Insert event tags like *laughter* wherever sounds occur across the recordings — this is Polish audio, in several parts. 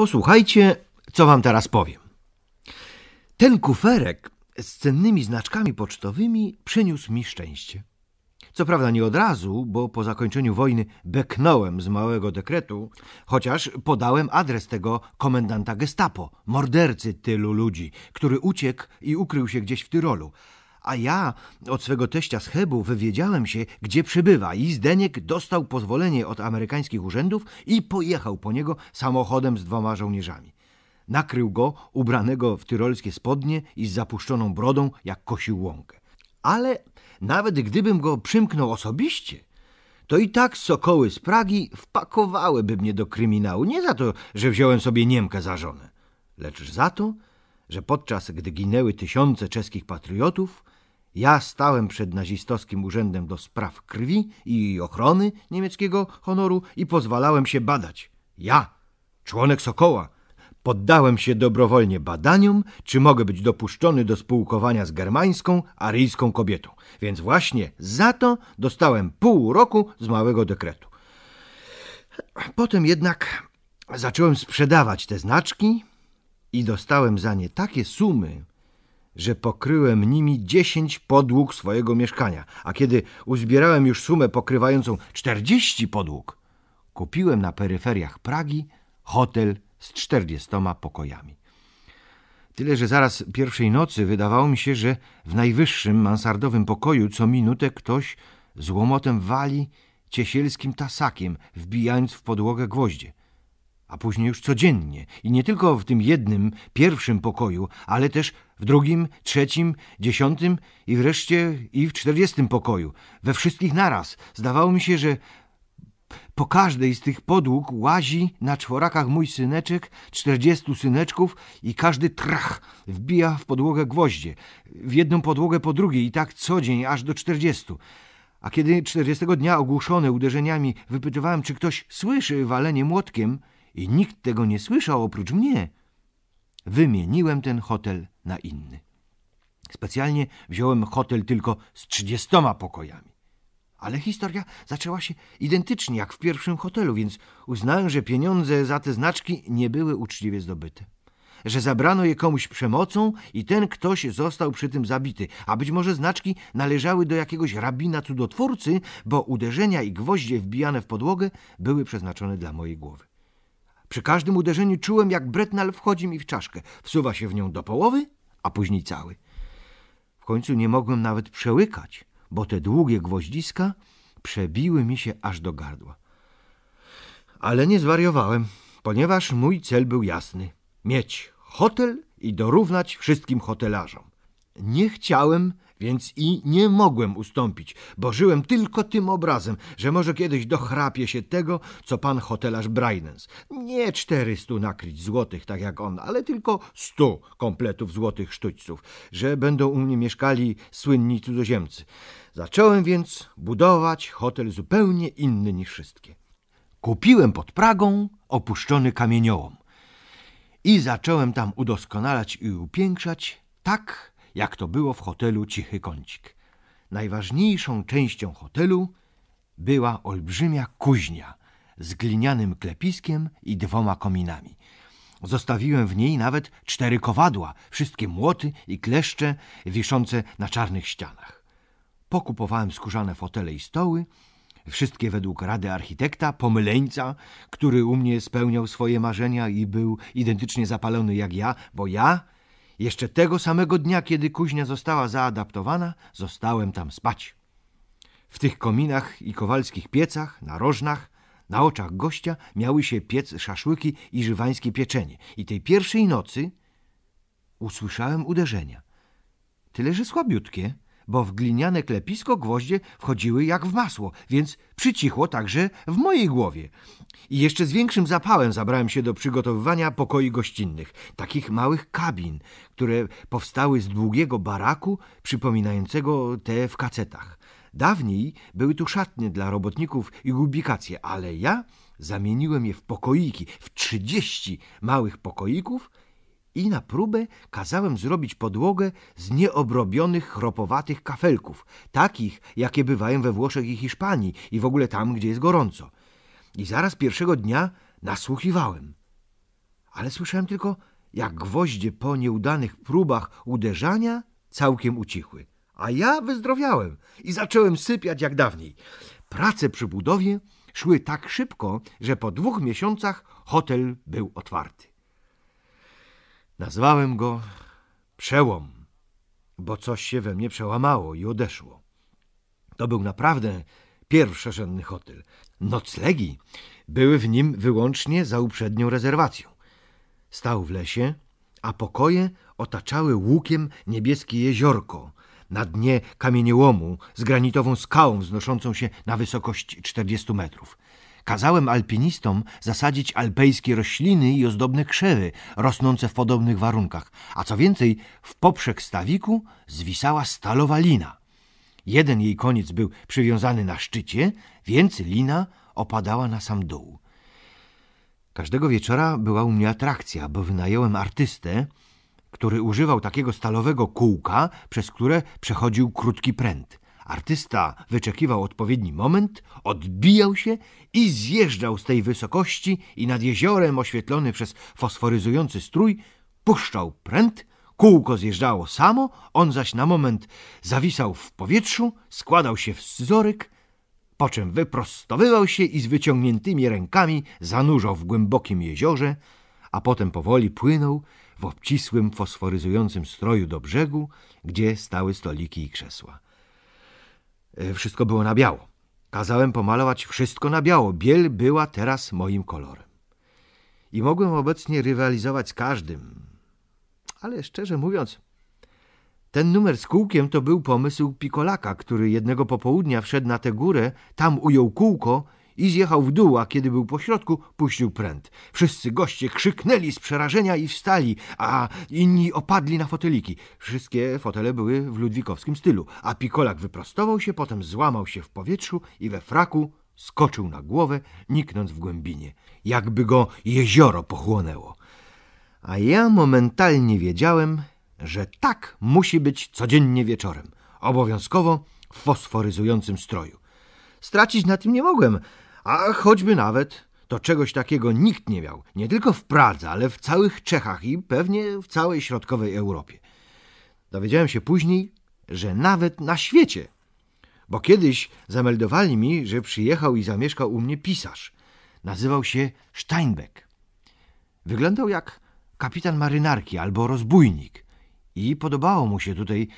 Posłuchajcie, co wam teraz powiem. Ten kuferek z cennymi znaczkami pocztowymi przyniósł mi szczęście. Co prawda nie od razu, bo po zakończeniu wojny beknąłem z małego dekretu, chociaż podałem adres tego komendanta gestapo, mordercy tylu ludzi, który uciekł i ukrył się gdzieś w Tyrolu a ja od swego teścia z hebu wywiedziałem się, gdzie przybywa i Zdeniek dostał pozwolenie od amerykańskich urzędów i pojechał po niego samochodem z dwoma żołnierzami. Nakrył go, ubranego w tyrolskie spodnie i z zapuszczoną brodą, jak kosił łąkę. Ale nawet gdybym go przymknął osobiście, to i tak sokoły z Pragi wpakowałyby mnie do kryminału. Nie za to, że wziąłem sobie Niemkę za żonę, lecz za to, że podczas gdy ginęły tysiące czeskich patriotów, ja stałem przed nazistowskim urzędem do spraw krwi i ochrony niemieckiego honoru i pozwalałem się badać. Ja, członek Sokoła, poddałem się dobrowolnie badaniom, czy mogę być dopuszczony do spółkowania z germańską, aryjską kobietą. Więc właśnie za to dostałem pół roku z małego dekretu. Potem jednak zacząłem sprzedawać te znaczki i dostałem za nie takie sumy, że pokryłem nimi dziesięć podłóg swojego mieszkania, a kiedy uzbierałem już sumę pokrywającą czterdzieści podłóg, kupiłem na peryferiach Pragi hotel z czterdziestoma pokojami. Tyle, że zaraz pierwszej nocy wydawało mi się, że w najwyższym mansardowym pokoju co minutę ktoś z łomotem wali ciesielskim tasakiem, wbijając w podłogę gwoździe a później już codziennie i nie tylko w tym jednym, pierwszym pokoju, ale też w drugim, trzecim, dziesiątym i wreszcie i w czterdziestym pokoju, we wszystkich naraz. Zdawało mi się, że po każdej z tych podłóg łazi na czworakach mój syneczek, czterdziestu syneczków i każdy trach wbija w podłogę gwoździe, w jedną podłogę po drugiej i tak co dzień aż do czterdziestu. A kiedy czterdziestego dnia ogłuszony uderzeniami wypytywałem, czy ktoś słyszy walenie młotkiem – i nikt tego nie słyszał oprócz mnie, wymieniłem ten hotel na inny. Specjalnie wziąłem hotel tylko z trzydziestoma pokojami. Ale historia zaczęła się identycznie jak w pierwszym hotelu, więc uznałem, że pieniądze za te znaczki nie były uczciwie zdobyte. Że zabrano je komuś przemocą i ten ktoś został przy tym zabity, a być może znaczki należały do jakiegoś rabina cudotwórcy, bo uderzenia i gwoździe wbijane w podłogę były przeznaczone dla mojej głowy. Przy każdym uderzeniu czułem, jak bretnal wchodzi mi w czaszkę. Wsuwa się w nią do połowy, a później cały. W końcu nie mogłem nawet przełykać, bo te długie gwoździska przebiły mi się aż do gardła. Ale nie zwariowałem, ponieważ mój cel był jasny. Mieć hotel i dorównać wszystkim hotelarzom. Nie chciałem więc i nie mogłem ustąpić, bo żyłem tylko tym obrazem, że może kiedyś dochrapie się tego, co pan hotelarz Brainens. Nie czterystu nakryć złotych, tak jak on, ale tylko stu kompletów złotych sztućców, że będą u mnie mieszkali słynni cudzoziemcy. Zacząłem więc budować hotel zupełnie inny niż wszystkie. Kupiłem pod Pragą opuszczony kamieniołom i zacząłem tam udoskonalać i upiększać tak, jak to było w hotelu Cichy Kącik. Najważniejszą częścią hotelu była olbrzymia kuźnia z glinianym klepiskiem i dwoma kominami. Zostawiłem w niej nawet cztery kowadła, wszystkie młoty i kleszcze wiszące na czarnych ścianach. Pokupowałem skórzane fotele i stoły, wszystkie według rady architekta, pomyleńca, który u mnie spełniał swoje marzenia i był identycznie zapalony jak ja, bo ja jeszcze tego samego dnia, kiedy kuźnia została zaadaptowana, zostałem tam spać. W tych kominach i kowalskich piecach, narożnach, na oczach gościa miały się piec szaszłyki i żywańskie pieczenie. I tej pierwszej nocy usłyszałem uderzenia. Tyle, że słabiutkie – bo w gliniane klepisko gwoździe wchodziły jak w masło, więc przycichło także w mojej głowie. I jeszcze z większym zapałem zabrałem się do przygotowywania pokoi gościnnych, takich małych kabin, które powstały z długiego baraku przypominającego te w kacetach. Dawniej były tu szatnie dla robotników i ubikacje, ale ja zamieniłem je w pokoiki, w trzydzieści małych pokoików, i na próbę kazałem zrobić podłogę z nieobrobionych, chropowatych kafelków, takich, jakie bywają we Włoszech i Hiszpanii i w ogóle tam, gdzie jest gorąco. I zaraz pierwszego dnia nasłuchiwałem. Ale słyszałem tylko, jak gwoździe po nieudanych próbach uderzania całkiem ucichły. A ja wyzdrowiałem i zacząłem sypiać jak dawniej. Prace przy budowie szły tak szybko, że po dwóch miesiącach hotel był otwarty. Nazwałem go przełom, bo coś się we mnie przełamało i odeszło. To był naprawdę pierwszorzędny hotel. Noclegi były w nim wyłącznie za uprzednią rezerwacją. Stał w lesie, a pokoje otaczały łukiem niebieskie jeziorko na dnie kamieniołomu z granitową skałą wznoszącą się na wysokość 40 metrów. Kazałem alpinistom zasadzić alpejskie rośliny i ozdobne krzewy, rosnące w podobnych warunkach, a co więcej, w poprzek stawiku zwisała stalowa lina. Jeden jej koniec był przywiązany na szczycie, więc lina opadała na sam dół. Każdego wieczora była u mnie atrakcja, bo wynająłem artystę, który używał takiego stalowego kółka, przez które przechodził krótki pręt – Artysta wyczekiwał odpowiedni moment, odbijał się i zjeżdżał z tej wysokości i nad jeziorem oświetlony przez fosforyzujący strój puszczał pręt, kółko zjeżdżało samo, on zaś na moment zawisał w powietrzu, składał się w scyzoryk, po czym wyprostowywał się i z wyciągniętymi rękami zanurzał w głębokim jeziorze, a potem powoli płynął w obcisłym, fosforyzującym stroju do brzegu, gdzie stały stoliki i krzesła. E, wszystko było na biało. Kazałem pomalować wszystko na biało. Biel była teraz moim kolorem. I mogłem obecnie rywalizować z każdym. Ale szczerze mówiąc, ten numer z kółkiem to był pomysł Pikolaka, który jednego popołudnia wszedł na tę górę, tam ujął kółko i zjechał w dół, a kiedy był po środku, puścił pręt. Wszyscy goście krzyknęli z przerażenia i wstali, a inni opadli na foteliki. Wszystkie fotele były w ludwikowskim stylu, a Pikolak wyprostował się, potem złamał się w powietrzu i we fraku skoczył na głowę, niknąc w głębinie. Jakby go jezioro pochłonęło. A ja momentalnie wiedziałem, że tak musi być codziennie wieczorem, obowiązkowo w fosforyzującym stroju. Stracić na tym nie mogłem, a choćby nawet, to czegoś takiego nikt nie miał. Nie tylko w Pradze, ale w całych Czechach i pewnie w całej środkowej Europie. Dowiedziałem się później, że nawet na świecie. Bo kiedyś zameldowali mi, że przyjechał i zamieszkał u mnie pisarz. Nazywał się Steinbeck. Wyglądał jak kapitan marynarki albo rozbójnik. I podobało mu się tutaj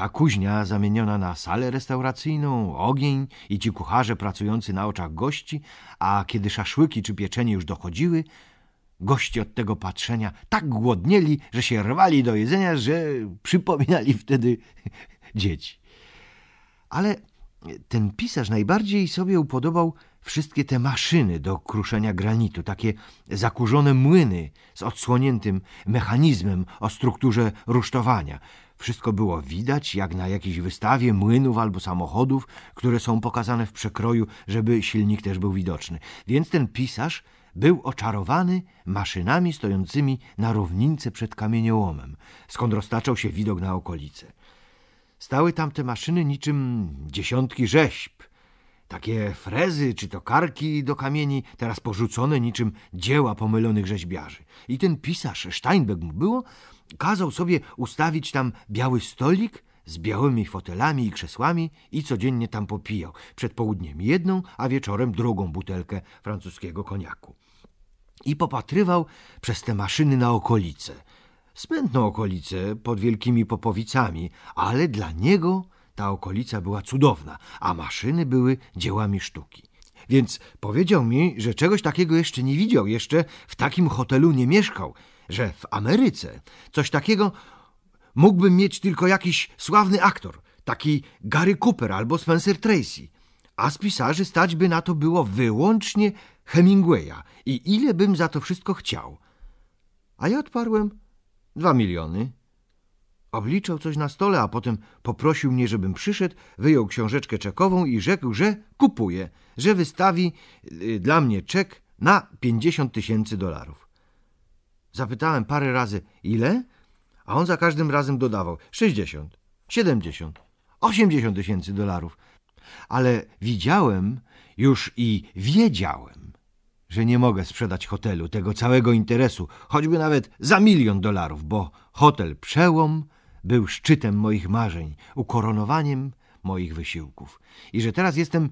ta kuźnia zamieniona na salę restauracyjną, ogień i ci kucharze pracujący na oczach gości, a kiedy szaszłyki czy pieczenie już dochodziły, goście od tego patrzenia tak głodnieli, że się rwali do jedzenia, że przypominali wtedy *laughs* dzieci. Ale ten pisarz najbardziej sobie upodobał wszystkie te maszyny do kruszenia granitu, takie zakurzone młyny z odsłoniętym mechanizmem o strukturze rusztowania – wszystko było widać, jak na jakiejś wystawie młynów albo samochodów, które są pokazane w przekroju, żeby silnik też był widoczny. Więc ten pisarz był oczarowany maszynami stojącymi na równince przed kamieniołomem, skąd roztaczał się widok na okolice. Stały tam te maszyny niczym dziesiątki rzeźb, takie frezy czy to karki do kamieni, teraz porzucone niczym dzieła pomylonych rzeźbiarzy. I ten pisarz, Steinbeck mu było, Kazał sobie ustawić tam biały stolik z białymi fotelami i krzesłami i codziennie tam popijał. Przed południem jedną, a wieczorem drugą butelkę francuskiego koniaku. I popatrywał przez te maszyny na okolice. Smętną okolicę pod wielkimi popowicami, ale dla niego ta okolica była cudowna, a maszyny były dziełami sztuki. Więc powiedział mi, że czegoś takiego jeszcze nie widział, jeszcze w takim hotelu nie mieszkał że w Ameryce coś takiego mógłby mieć tylko jakiś sławny aktor, taki Gary Cooper albo Spencer Tracy, a z pisarzy stać by na to było wyłącznie Hemingwaya i ile bym za to wszystko chciał. A ja odparłem dwa miliony. Obliczał coś na stole, a potem poprosił mnie, żebym przyszedł, wyjął książeczkę czekową i rzekł, że kupuje, że wystawi y, dla mnie czek na 50 tysięcy dolarów. Zapytałem parę razy ile, a on za każdym razem dodawał 60, 70, 80 tysięcy dolarów. Ale widziałem już i wiedziałem, że nie mogę sprzedać hotelu, tego całego interesu, choćby nawet za milion dolarów, bo hotel przełom był szczytem moich marzeń, ukoronowaniem moich wysiłków. I że teraz jestem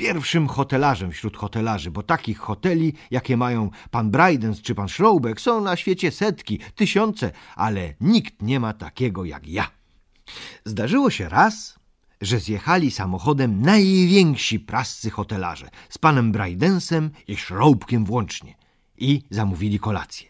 pierwszym hotelarzem wśród hotelarzy, bo takich hoteli, jakie mają pan Braidens czy pan Schrobeck, są na świecie setki, tysiące, ale nikt nie ma takiego jak ja. Zdarzyło się raz, że zjechali samochodem najwięksi prascy hotelarze z panem Braidensem i Schrobekiem włącznie i zamówili kolację.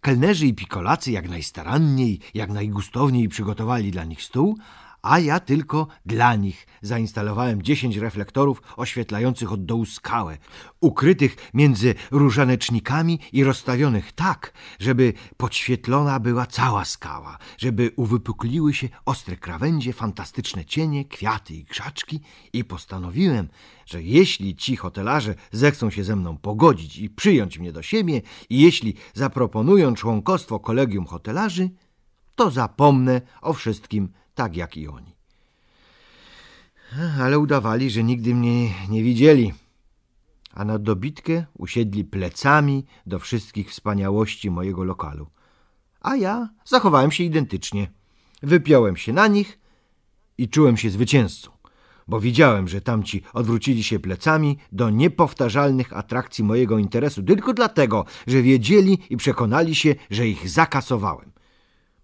Kelnerzy i pikolacy jak najstaranniej, jak najgustowniej przygotowali dla nich stół, a ja tylko dla nich zainstalowałem dziesięć reflektorów oświetlających od dołu skałę, ukrytych między różanecznikami i rozstawionych tak, żeby podświetlona była cała skała, żeby uwypukliły się ostre krawędzie, fantastyczne cienie, kwiaty i grzaczki. i postanowiłem, że jeśli ci hotelarze zechcą się ze mną pogodzić i przyjąć mnie do siebie i jeśli zaproponują członkostwo kolegium hotelarzy, to zapomnę o wszystkim tak jak i oni. Ale udawali, że nigdy mnie nie widzieli, a na dobitkę usiedli plecami do wszystkich wspaniałości mojego lokalu. A ja zachowałem się identycznie. Wypiąłem się na nich i czułem się zwycięzcą, bo widziałem, że tamci odwrócili się plecami do niepowtarzalnych atrakcji mojego interesu tylko dlatego, że wiedzieli i przekonali się, że ich zakasowałem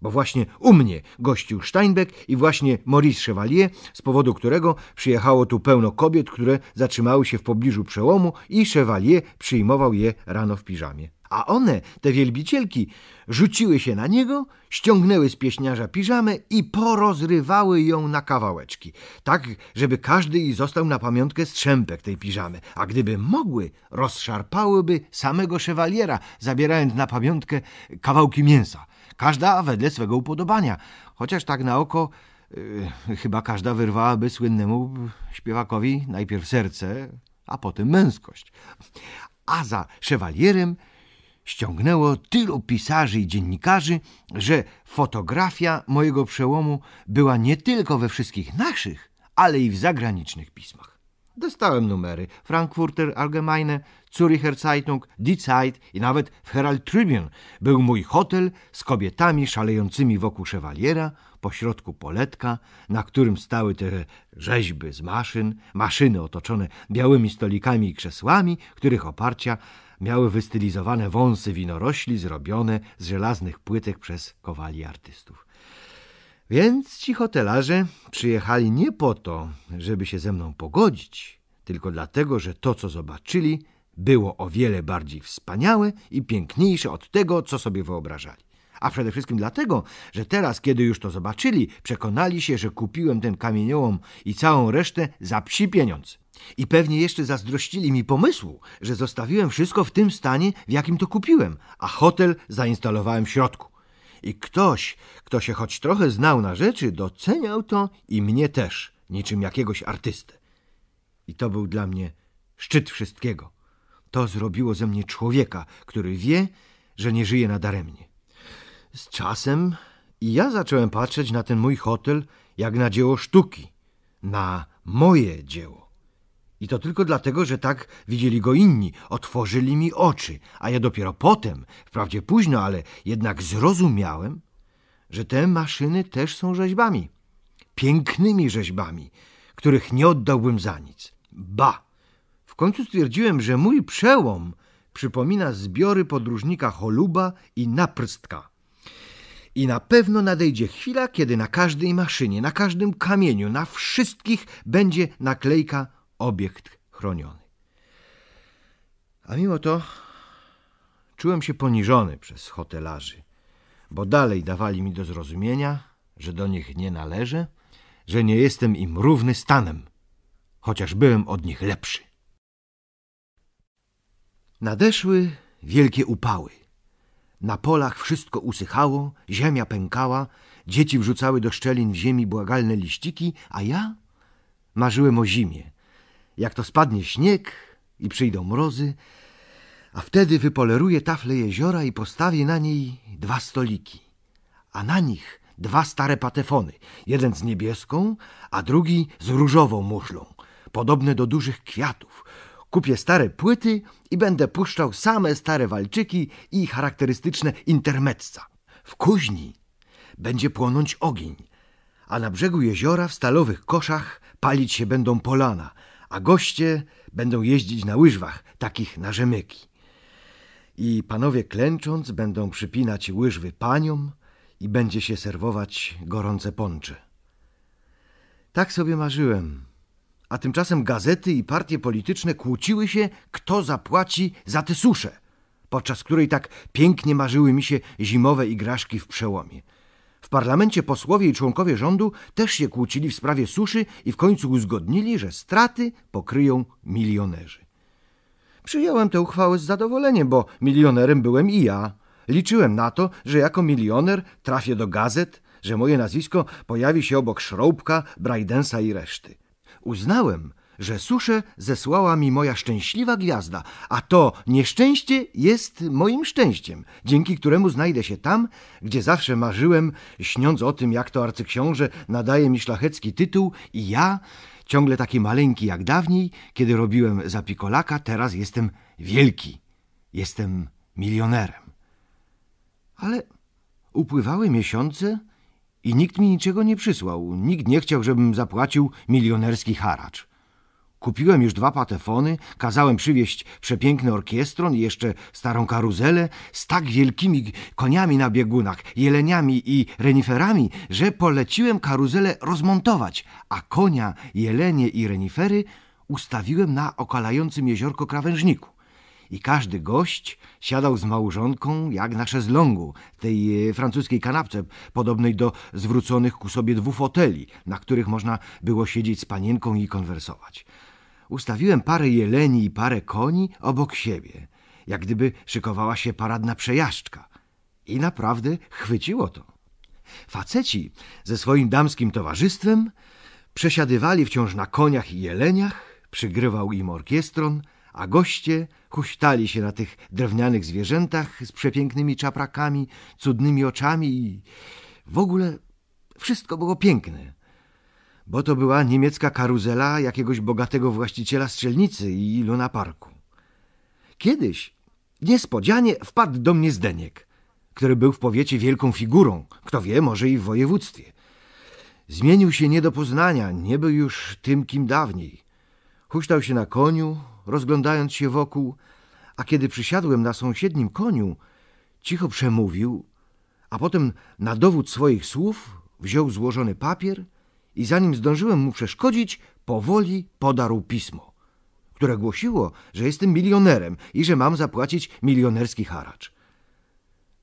bo właśnie u mnie gościł Steinbeck i właśnie Maurice Chevalier, z powodu którego przyjechało tu pełno kobiet, które zatrzymały się w pobliżu przełomu i Chevalier przyjmował je rano w piżamie. A one, te wielbicielki, rzuciły się na niego, ściągnęły z pieśniarza piżamę i porozrywały ją na kawałeczki, tak żeby każdy i został na pamiątkę strzępek tej piżamy, a gdyby mogły, rozszarpałyby samego szewaliera, zabierając na pamiątkę kawałki mięsa, każda wedle swego upodobania, chociaż tak na oko yy, chyba każda wyrwałaby słynnemu śpiewakowi najpierw serce, a potem męskość. A za szewalierem ściągnęło tylu pisarzy i dziennikarzy, że fotografia mojego przełomu była nie tylko we wszystkich naszych, ale i w zagranicznych pismach. Dostałem numery Frankfurter Allgemeine, Zuricher Zeitung, Die Zeit i nawet w Herald Tribune był mój hotel z kobietami szalejącymi wokół szewaliera, pośrodku poletka, na którym stały te rzeźby z maszyn, maszyny otoczone białymi stolikami i krzesłami, których oparcia miały wystylizowane wąsy winorośli zrobione z żelaznych płytek przez kowali artystów. Więc ci hotelarze przyjechali nie po to, żeby się ze mną pogodzić, tylko dlatego, że to, co zobaczyli, było o wiele bardziej wspaniałe i piękniejsze od tego, co sobie wyobrażali. A przede wszystkim dlatego, że teraz, kiedy już to zobaczyli, przekonali się, że kupiłem ten kamieniołom i całą resztę za psi pieniądz. I pewnie jeszcze zazdrościli mi pomysłu, że zostawiłem wszystko w tym stanie, w jakim to kupiłem, a hotel zainstalowałem w środku. I ktoś, kto się choć trochę znał na rzeczy, doceniał to i mnie też, niczym jakiegoś artystę. I to był dla mnie szczyt wszystkiego. To zrobiło ze mnie człowieka, który wie, że nie żyje nadaremnie. Z czasem i ja zacząłem patrzeć na ten mój hotel jak na dzieło sztuki, na moje dzieło. I to tylko dlatego, że tak widzieli go inni, otworzyli mi oczy, a ja dopiero potem, wprawdzie późno, ale jednak zrozumiałem, że te maszyny też są rzeźbami, pięknymi rzeźbami, których nie oddałbym za nic. Ba! końcu stwierdziłem, że mój przełom przypomina zbiory podróżnika Holuba i Naprstka. I na pewno nadejdzie chwila, kiedy na każdej maszynie, na każdym kamieniu, na wszystkich będzie naklejka obiekt chroniony. A mimo to czułem się poniżony przez hotelarzy, bo dalej dawali mi do zrozumienia, że do nich nie należę, że nie jestem im równy stanem, chociaż byłem od nich lepszy. Nadeszły wielkie upały. Na polach wszystko usychało, ziemia pękała, dzieci wrzucały do szczelin w ziemi błagalne liściki, a ja marzyłem o zimie. Jak to spadnie śnieg i przyjdą mrozy, a wtedy wypoleruję tafle jeziora i postawię na niej dwa stoliki, a na nich dwa stare patefony, jeden z niebieską, a drugi z różową muszlą, podobne do dużych kwiatów – Kupię stare płyty i będę puszczał same stare walczyki i charakterystyczne intermezza. W kuźni będzie płonąć ogień, a na brzegu jeziora w stalowych koszach palić się będą polana, a goście będą jeździć na łyżwach, takich na rzemyki. I panowie klęcząc będą przypinać łyżwy paniom i będzie się serwować gorące poncze. Tak sobie marzyłem a tymczasem gazety i partie polityczne kłóciły się, kto zapłaci za tę suszę, podczas której tak pięknie marzyły mi się zimowe igraszki w przełomie. W parlamencie posłowie i członkowie rządu też się kłócili w sprawie suszy i w końcu uzgodnili, że straty pokryją milionerzy. Przyjąłem tę uchwałę z zadowoleniem, bo milionerem byłem i ja. Liczyłem na to, że jako milioner trafię do gazet, że moje nazwisko pojawi się obok Szroubka, Brajdensa i reszty. Uznałem, że suszę zesłała mi moja szczęśliwa gwiazda, a to nieszczęście jest moim szczęściem, dzięki któremu znajdę się tam, gdzie zawsze marzyłem, śniąc o tym, jak to arcyksiąże nadaje mi szlachecki tytuł i ja, ciągle taki maleńki jak dawniej, kiedy robiłem za pikolaka, teraz jestem wielki, jestem milionerem. Ale upływały miesiące i nikt mi niczego nie przysłał. Nikt nie chciał, żebym zapłacił milionerski haracz. Kupiłem już dwa patefony, kazałem przywieźć przepiękny orkiestron i jeszcze starą karuzelę z tak wielkimi koniami na biegunach, jeleniami i reniferami, że poleciłem karuzelę rozmontować, a konia, jelenie i renifery ustawiłem na okalającym jeziorko krawężniku i każdy gość siadał z małżonką jak na szezlongu, tej e, francuskiej kanapce, podobnej do zwróconych ku sobie dwóch foteli, na których można było siedzieć z panienką i konwersować. Ustawiłem parę jeleni i parę koni obok siebie, jak gdyby szykowała się paradna przejażdżka. I naprawdę chwyciło to. Faceci ze swoim damskim towarzystwem przesiadywali wciąż na koniach i jeleniach, przygrywał im orkiestron – a goście huśtali się na tych drewnianych zwierzętach z przepięknymi czaprakami, cudnymi oczami i w ogóle wszystko było piękne, bo to była niemiecka karuzela jakiegoś bogatego właściciela strzelnicy i Luna Parku. Kiedyś niespodzianie wpadł do mnie Zdeniek, który był w powiecie wielką figurą, kto wie, może i w województwie. Zmienił się nie do poznania, nie był już tym, kim dawniej – Huśtał się na koniu, rozglądając się wokół, a kiedy przysiadłem na sąsiednim koniu, cicho przemówił, a potem na dowód swoich słów wziął złożony papier i zanim zdążyłem mu przeszkodzić, powoli podarł pismo, które głosiło, że jestem milionerem i że mam zapłacić milionerski haracz.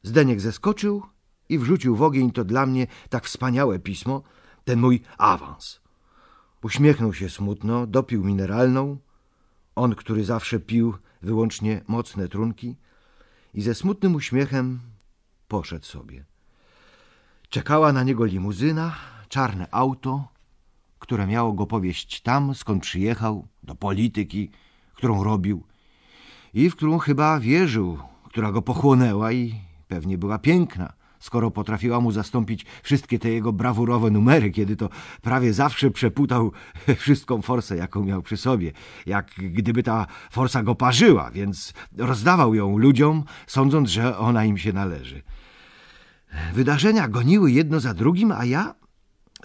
Zdeniek zeskoczył i wrzucił w ogień to dla mnie tak wspaniałe pismo, ten mój awans – Uśmiechnął się smutno, dopił mineralną, on, który zawsze pił wyłącznie mocne trunki, i ze smutnym uśmiechem poszedł sobie. Czekała na niego limuzyna, czarne auto, które miało go powieść tam, skąd przyjechał, do polityki, którą robił i w którą chyba wierzył, która go pochłonęła i pewnie była piękna, skoro potrafiła mu zastąpić wszystkie te jego brawurowe numery, kiedy to prawie zawsze przeputał *laughs* wszystką forsę, jaką miał przy sobie, jak gdyby ta forsa go parzyła, więc rozdawał ją ludziom, sądząc, że ona im się należy. Wydarzenia goniły jedno za drugim, a ja,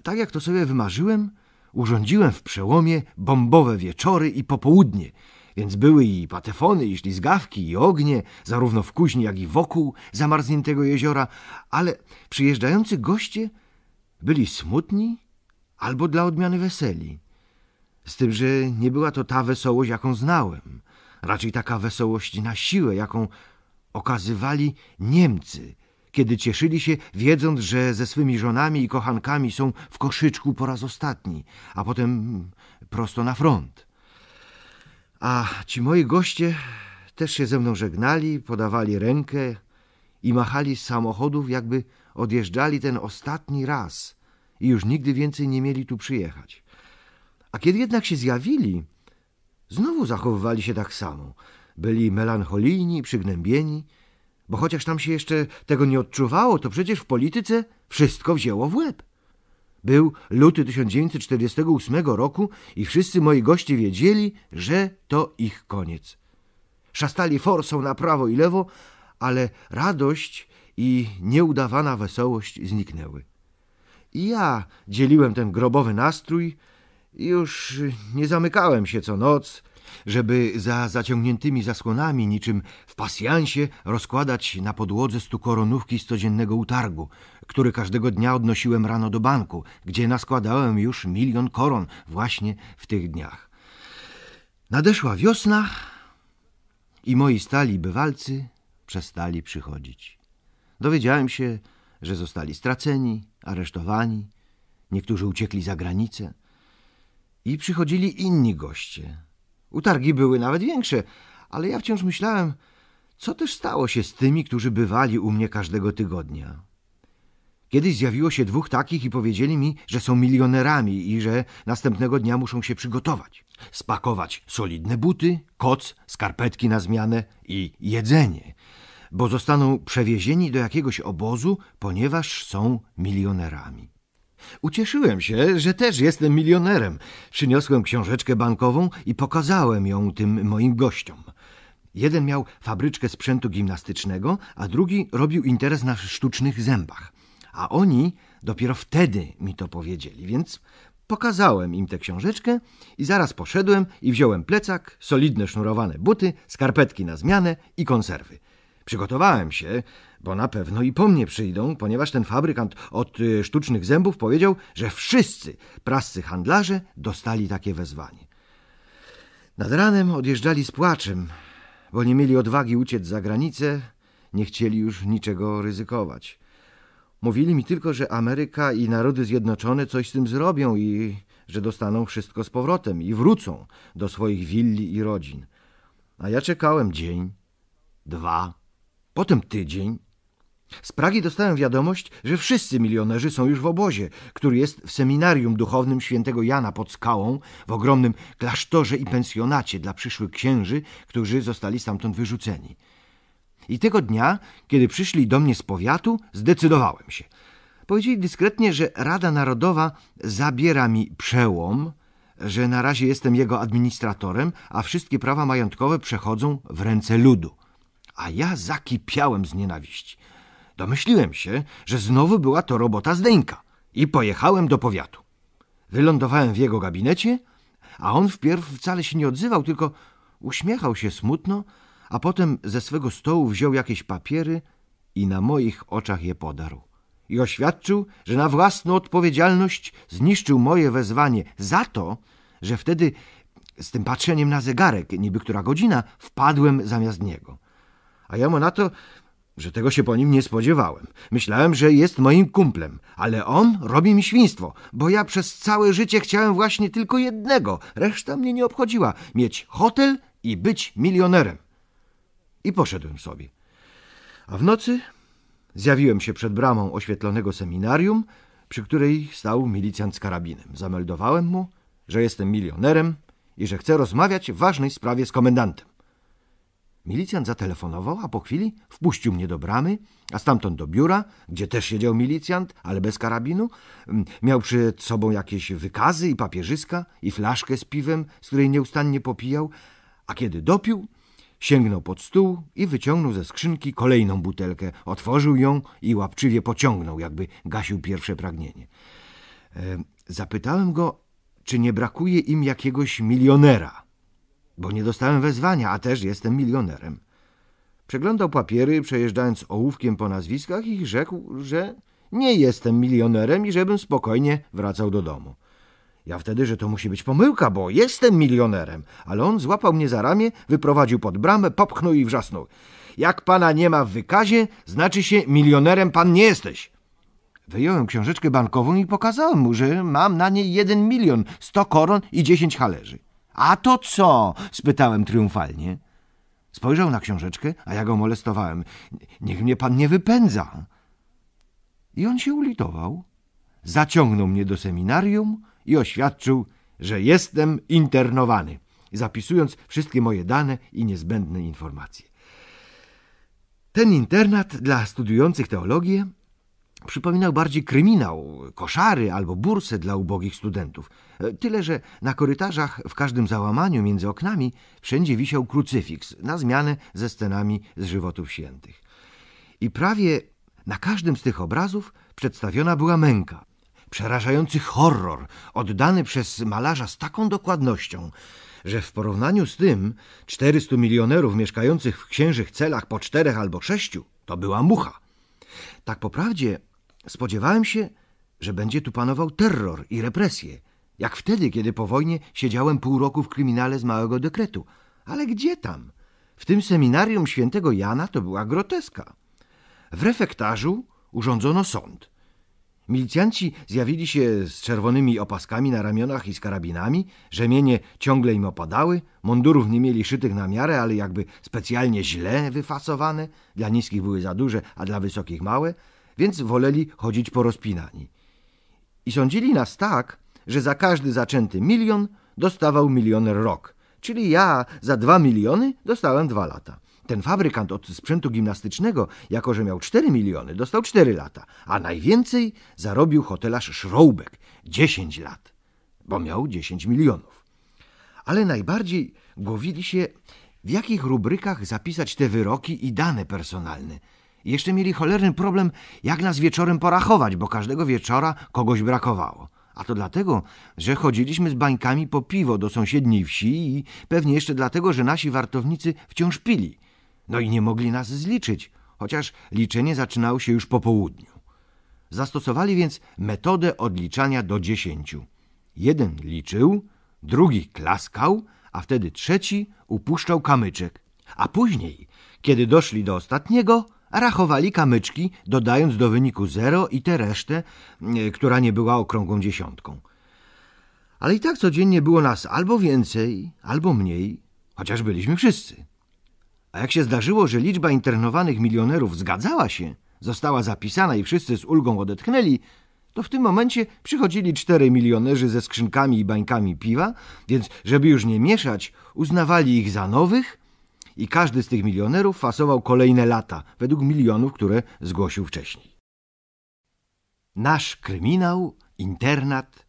tak jak to sobie wymarzyłem, urządziłem w przełomie bombowe wieczory i popołudnie – więc były i patefony, i ślizgawki, i ognie, zarówno w kuźni, jak i wokół zamarzniętego jeziora, ale przyjeżdżający goście byli smutni albo dla odmiany weseli. Z tym, że nie była to ta wesołość, jaką znałem, raczej taka wesołość na siłę, jaką okazywali Niemcy, kiedy cieszyli się, wiedząc, że ze swymi żonami i kochankami są w koszyczku po raz ostatni, a potem prosto na front. A ci moi goście też się ze mną żegnali, podawali rękę i machali z samochodów, jakby odjeżdżali ten ostatni raz i już nigdy więcej nie mieli tu przyjechać. A kiedy jednak się zjawili, znowu zachowywali się tak samo. Byli melancholijni, przygnębieni, bo chociaż tam się jeszcze tego nie odczuwało, to przecież w polityce wszystko wzięło w łeb. Był luty 1948 roku i wszyscy moi goście wiedzieli, że to ich koniec. Szastali forsą na prawo i lewo, ale radość i nieudawana wesołość zniknęły. I ja dzieliłem ten grobowy nastrój i już nie zamykałem się co noc, żeby za zaciągniętymi zasłonami, niczym w pasjansie, rozkładać na podłodze stu koronówki z codziennego utargu, który każdego dnia odnosiłem rano do banku, gdzie naskładałem już milion koron właśnie w tych dniach. Nadeszła wiosna i moi stali bywalcy przestali przychodzić. Dowiedziałem się, że zostali straceni, aresztowani, niektórzy uciekli za granicę i przychodzili inni goście – Utargi były nawet większe, ale ja wciąż myślałem, co też stało się z tymi, którzy bywali u mnie każdego tygodnia. Kiedyś zjawiło się dwóch takich i powiedzieli mi, że są milionerami i że następnego dnia muszą się przygotować. Spakować solidne buty, koc, skarpetki na zmianę i jedzenie, bo zostaną przewiezieni do jakiegoś obozu, ponieważ są milionerami. Ucieszyłem się, że też jestem milionerem. Przyniosłem książeczkę bankową i pokazałem ją tym moim gościom. Jeden miał fabryczkę sprzętu gimnastycznego, a drugi robił interes na sztucznych zębach. A oni dopiero wtedy mi to powiedzieli, więc pokazałem im tę książeczkę i zaraz poszedłem i wziąłem plecak, solidne sznurowane buty, skarpetki na zmianę i konserwy. Przygotowałem się, bo na pewno i po mnie przyjdą, ponieważ ten fabrykant od y, sztucznych zębów powiedział, że wszyscy prascy handlarze dostali takie wezwanie. Nad ranem odjeżdżali z płaczem, bo nie mieli odwagi uciec za granicę, nie chcieli już niczego ryzykować. Mówili mi tylko, że Ameryka i Narody Zjednoczone coś z tym zrobią i że dostaną wszystko z powrotem i wrócą do swoich willi i rodzin. A ja czekałem dzień, dwa, potem tydzień, z Pragi dostałem wiadomość, że wszyscy milionerzy są już w obozie, który jest w seminarium duchownym świętego Jana pod skałą, w ogromnym klasztorze i pensjonacie dla przyszłych księży, którzy zostali stamtąd wyrzuceni. I tego dnia, kiedy przyszli do mnie z powiatu, zdecydowałem się. Powiedzieli dyskretnie, że Rada Narodowa zabiera mi przełom, że na razie jestem jego administratorem, a wszystkie prawa majątkowe przechodzą w ręce ludu. A ja zakipiałem z nienawiści. Domyśliłem się, że znowu była to robota Zdeńka i pojechałem do powiatu. Wylądowałem w jego gabinecie, a on wpierw wcale się nie odzywał, tylko uśmiechał się smutno, a potem ze swego stołu wziął jakieś papiery i na moich oczach je podarł. I oświadczył, że na własną odpowiedzialność zniszczył moje wezwanie za to, że wtedy z tym patrzeniem na zegarek, niby która godzina, wpadłem zamiast niego. A ja mu na to, że tego się po nim nie spodziewałem. Myślałem, że jest moim kumplem, ale on robi mi świństwo, bo ja przez całe życie chciałem właśnie tylko jednego. Reszta mnie nie obchodziła mieć hotel i być milionerem. I poszedłem sobie. A w nocy zjawiłem się przed bramą oświetlonego seminarium, przy której stał milicjant z karabinem. Zameldowałem mu, że jestem milionerem i że chcę rozmawiać w ważnej sprawie z komendantem. Milicjant zatelefonował, a po chwili wpuścił mnie do bramy, a stamtąd do biura, gdzie też siedział milicjant, ale bez karabinu. Mm, miał przed sobą jakieś wykazy i papierzyska i flaszkę z piwem, z której nieustannie popijał, a kiedy dopił, sięgnął pod stół i wyciągnął ze skrzynki kolejną butelkę, otworzył ją i łapczywie pociągnął, jakby gasił pierwsze pragnienie. E, zapytałem go, czy nie brakuje im jakiegoś milionera bo nie dostałem wezwania, a też jestem milionerem. Przeglądał papiery, przejeżdżając ołówkiem po nazwiskach i rzekł, że nie jestem milionerem i żebym spokojnie wracał do domu. Ja wtedy, że to musi być pomyłka, bo jestem milionerem. Ale on złapał mnie za ramię, wyprowadził pod bramę, popchnął i wrzasnął. Jak pana nie ma w wykazie, znaczy się milionerem pan nie jesteś. Wyjąłem książeczkę bankową i pokazałem mu, że mam na niej jeden milion, sto koron i dziesięć halerzy. A to co? spytałem triumfalnie. Spojrzał na książeczkę, a ja go molestowałem. Niech mnie pan nie wypędza. I on się ulitował. Zaciągnął mnie do seminarium i oświadczył, że jestem internowany, zapisując wszystkie moje dane i niezbędne informacje. Ten internat dla studiujących teologię Przypominał bardziej kryminał, koszary albo bursę dla ubogich studentów. E, tyle, że na korytarzach w każdym załamaniu między oknami wszędzie wisiał krucyfiks na zmianę ze scenami z żywotów świętych. I prawie na każdym z tych obrazów przedstawiona była męka. Przerażający horror, oddany przez malarza z taką dokładnością, że w porównaniu z tym 400 milionerów mieszkających w księżych celach po czterech albo sześciu to była mucha. Tak po prawdzie Spodziewałem się, że będzie tu panował terror i represje, jak wtedy, kiedy po wojnie siedziałem pół roku w kryminale z małego dekretu. Ale gdzie tam? W tym seminarium świętego Jana to była groteska. W refektarzu urządzono sąd. Milicjanci zjawili się z czerwonymi opaskami na ramionach i z karabinami, rzemienie ciągle im opadały, mundurów nie mieli szytych na miarę, ale jakby specjalnie źle wyfasowane, dla niskich były za duże, a dla wysokich małe – więc woleli chodzić porozpinani. I sądzili nas tak, że za każdy zaczęty milion dostawał milioner rok, czyli ja za dwa miliony dostałem dwa lata. Ten fabrykant od sprzętu gimnastycznego, jako że miał 4 miliony, dostał 4 lata, a najwięcej zarobił hotelarz Szroubek 10 lat, bo miał 10 milionów. Ale najbardziej głowili się, w jakich rubrykach zapisać te wyroki i dane personalne – i jeszcze mieli cholerny problem, jak nas wieczorem porachować, bo każdego wieczora kogoś brakowało. A to dlatego, że chodziliśmy z bańkami po piwo do sąsiedniej wsi i pewnie jeszcze dlatego, że nasi wartownicy wciąż pili. No i nie mogli nas zliczyć, chociaż liczenie zaczynało się już po południu. Zastosowali więc metodę odliczania do dziesięciu. Jeden liczył, drugi klaskał, a wtedy trzeci upuszczał kamyczek. A później, kiedy doszli do ostatniego, rachowali kamyczki, dodając do wyniku zero i tę resztę, mm, która nie była okrągłą dziesiątką. Ale i tak codziennie było nas albo więcej, albo mniej, chociaż byliśmy wszyscy. A jak się zdarzyło, że liczba internowanych milionerów zgadzała się, została zapisana i wszyscy z ulgą odetchnęli, to w tym momencie przychodzili cztery milionerzy ze skrzynkami i bańkami piwa, więc żeby już nie mieszać, uznawali ich za nowych i każdy z tych milionerów fasował kolejne lata według milionów, które zgłosił wcześniej. Nasz kryminał, internat,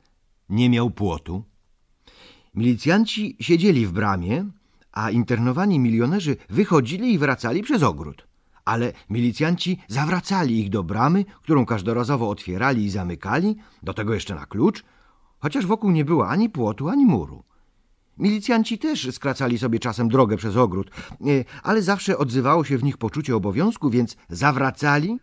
nie miał płotu. Milicjanci siedzieli w bramie, a internowani milionerzy wychodzili i wracali przez ogród. Ale milicjanci zawracali ich do bramy, którą każdorazowo otwierali i zamykali, do tego jeszcze na klucz, chociaż wokół nie było ani płotu, ani muru. Milicjanci też skracali sobie czasem drogę przez ogród, e, ale zawsze odzywało się w nich poczucie obowiązku, więc zawracali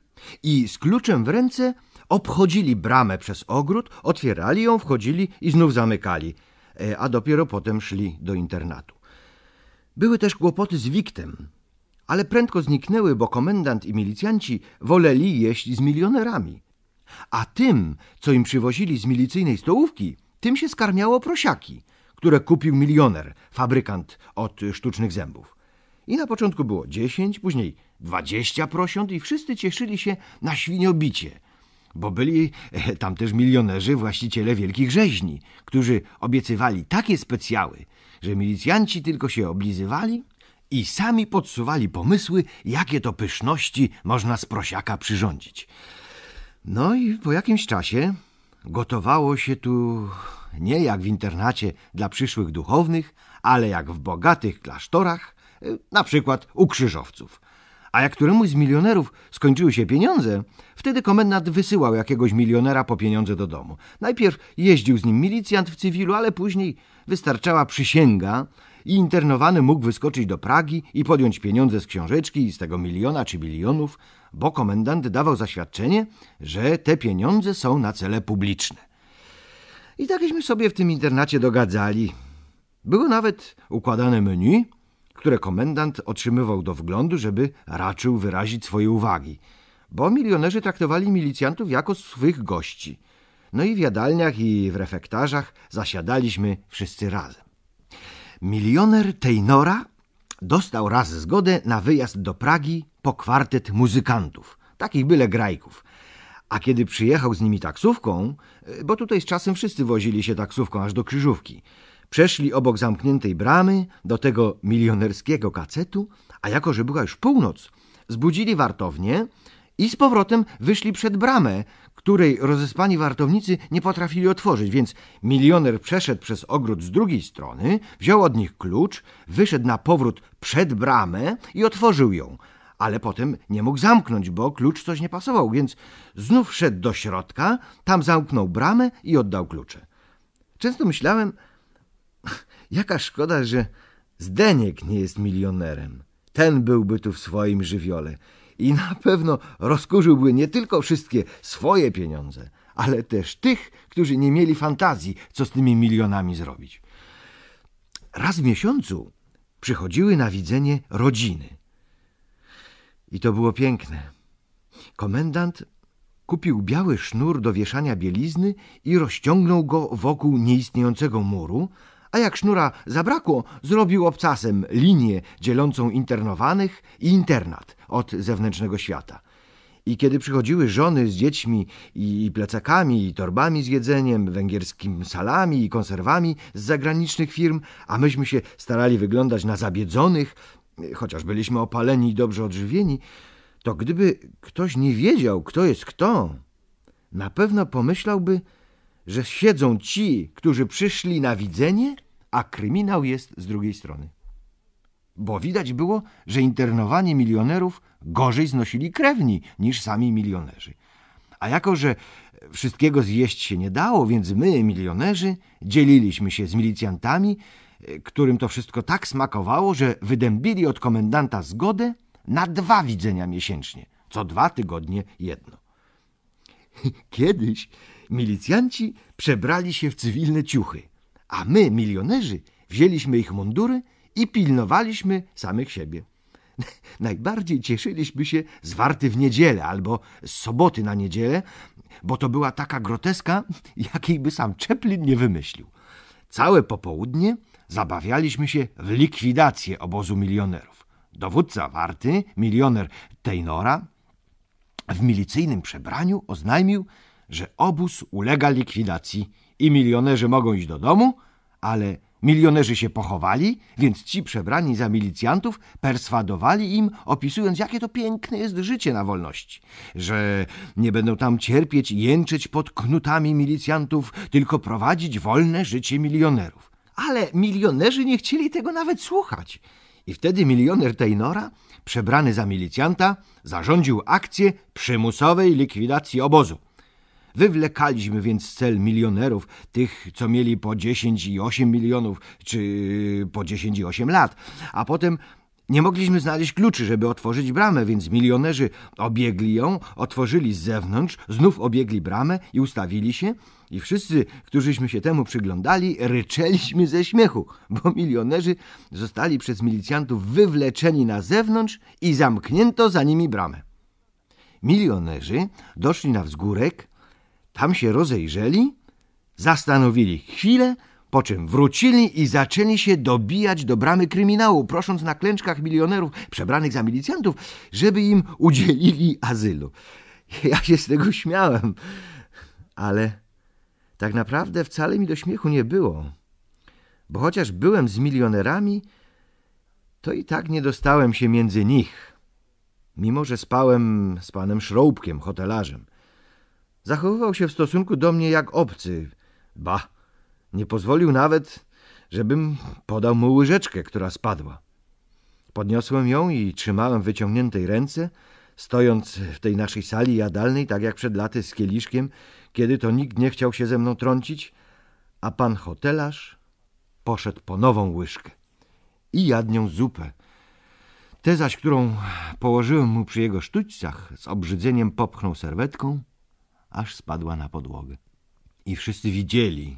i z kluczem w ręce obchodzili bramę przez ogród, otwierali ją, wchodzili i znów zamykali, e, a dopiero potem szli do internatu. Były też kłopoty z Wiktem, ale prędko zniknęły, bo komendant i milicjanci woleli jeść z milionerami. A tym, co im przywozili z milicyjnej stołówki, tym się skarmiało prosiaki – które kupił milioner, fabrykant od sztucznych zębów. I na początku było dziesięć, później dwadzieścia prosiąt i wszyscy cieszyli się na świniobicie, bo byli e, tam też milionerzy, właściciele wielkich rzeźni, którzy obiecywali takie specjały, że milicjanci tylko się oblizywali i sami podsuwali pomysły, jakie to pyszności można z prosiaka przyrządzić. No i po jakimś czasie Gotowało się tu nie jak w internacie dla przyszłych duchownych, ale jak w bogatych klasztorach, y, na przykład u krzyżowców. A jak któremuś z milionerów skończyły się pieniądze, wtedy komendant wysyłał jakiegoś milionera po pieniądze do domu. Najpierw jeździł z nim milicjant w cywilu, ale później wystarczała przysięga, i internowany mógł wyskoczyć do Pragi i podjąć pieniądze z książeczki i z tego miliona czy bilionów, bo komendant dawał zaświadczenie, że te pieniądze są na cele publiczne. I takśmy sobie w tym internacie dogadzali. Było nawet układane menu, które komendant otrzymywał do wglądu, żeby raczył wyrazić swoje uwagi, bo milionerzy traktowali milicjantów jako swych gości. No i w jadalniach i w refektarzach zasiadaliśmy wszyscy razem. Milioner Tejnora dostał raz zgodę na wyjazd do Pragi po kwartet muzykantów, takich byle grajków. A kiedy przyjechał z nimi taksówką, e, bo tutaj z czasem wszyscy wozili się taksówką aż do krzyżówki, przeszli obok zamkniętej bramy do tego milionerskiego kacetu, a jako, że była już północ, zbudzili wartownię i z powrotem wyszli przed bramę, której rozespani wartownicy nie potrafili otworzyć, więc milioner przeszedł przez ogród z drugiej strony, wziął od nich klucz, wyszedł na powrót przed bramę i otworzył ją, ale potem nie mógł zamknąć, bo klucz coś nie pasował, więc znów szedł do środka, tam zamknął bramę i oddał klucze. Często myślałem, *laughs* jaka szkoda, że Zdeniek nie jest milionerem. Ten byłby tu w swoim żywiole i na pewno rozkurzyłby nie tylko wszystkie swoje pieniądze, ale też tych, którzy nie mieli fantazji, co z tymi milionami zrobić. Raz w miesiącu przychodziły na widzenie rodziny. I to było piękne. Komendant kupił biały sznur do wieszania bielizny i rozciągnął go wokół nieistniejącego muru, a jak sznura zabrakło, zrobił obcasem linię dzielącą internowanych i internat od zewnętrznego świata. I kiedy przychodziły żony z dziećmi i plecakami, i torbami z jedzeniem, węgierskim salami i konserwami z zagranicznych firm, a myśmy się starali wyglądać na zabiedzonych, chociaż byliśmy opaleni i dobrze odżywieni, to gdyby ktoś nie wiedział, kto jest kto, na pewno pomyślałby, że siedzą ci, którzy przyszli na widzenie, a kryminał jest z drugiej strony. Bo widać było, że internowanie milionerów gorzej znosili krewni niż sami milionerzy. A jako, że wszystkiego zjeść się nie dało, więc my, milionerzy, dzieliliśmy się z milicjantami, którym to wszystko tak smakowało, że wydębili od komendanta zgodę na dwa widzenia miesięcznie, co dwa tygodnie jedno. *laughs* Kiedyś Milicjanci przebrali się w cywilne ciuchy, a my, milionerzy, wzięliśmy ich mundury i pilnowaliśmy samych siebie. *laughs* Najbardziej cieszyliśmy się z warty w niedzielę albo z soboty na niedzielę, bo to była taka groteska, *laughs* jakiej by sam Czeplin nie wymyślił. Całe popołudnie zabawialiśmy się w likwidację obozu milionerów. Dowódca warty, milioner Tejnora, w milicyjnym przebraniu oznajmił, że obóz ulega likwidacji i milionerzy mogą iść do domu, ale milionerzy się pochowali, więc ci przebrani za milicjantów perswadowali im, opisując, jakie to piękne jest życie na wolności, że nie będą tam cierpieć i jęczeć pod knutami milicjantów, tylko prowadzić wolne życie milionerów. Ale milionerzy nie chcieli tego nawet słuchać. I wtedy milioner Taynora, przebrany za milicjanta, zarządził akcję przymusowej likwidacji obozu. Wywlekaliśmy więc cel milionerów, tych, co mieli po 10 i 8 milionów, czy yy, po 10 i 8 lat, a potem nie mogliśmy znaleźć kluczy, żeby otworzyć bramę, więc milionerzy obiegli ją, otworzyli z zewnątrz, znów obiegli bramę i ustawili się. I wszyscy, którzyśmy się temu przyglądali, ryczeliśmy ze śmiechu, bo milionerzy zostali przez milicjantów wywleczeni na zewnątrz i zamknięto za nimi bramę. Milionerzy doszli na wzgórek, tam się rozejrzeli, zastanowili chwilę, po czym wrócili i zaczęli się dobijać do bramy kryminału, prosząc na klęczkach milionerów przebranych za milicjantów, żeby im udzielili azylu. Ja się z tego śmiałem, ale tak naprawdę wcale mi do śmiechu nie było, bo chociaż byłem z milionerami, to i tak nie dostałem się między nich, mimo że spałem z panem szróbkiem, hotelarzem. Zachowywał się w stosunku do mnie jak obcy. Ba, nie pozwolił nawet, żebym podał mu łyżeczkę, która spadła. Podniosłem ją i trzymałem w wyciągniętej ręce, stojąc w tej naszej sali jadalnej, tak jak przed laty z kieliszkiem, kiedy to nikt nie chciał się ze mną trącić, a pan hotelarz poszedł po nową łyżkę i jadł nią zupę. Tę zaś, którą położyłem mu przy jego sztućcach, z obrzydzeniem popchnął serwetką aż spadła na podłogę. I wszyscy widzieli,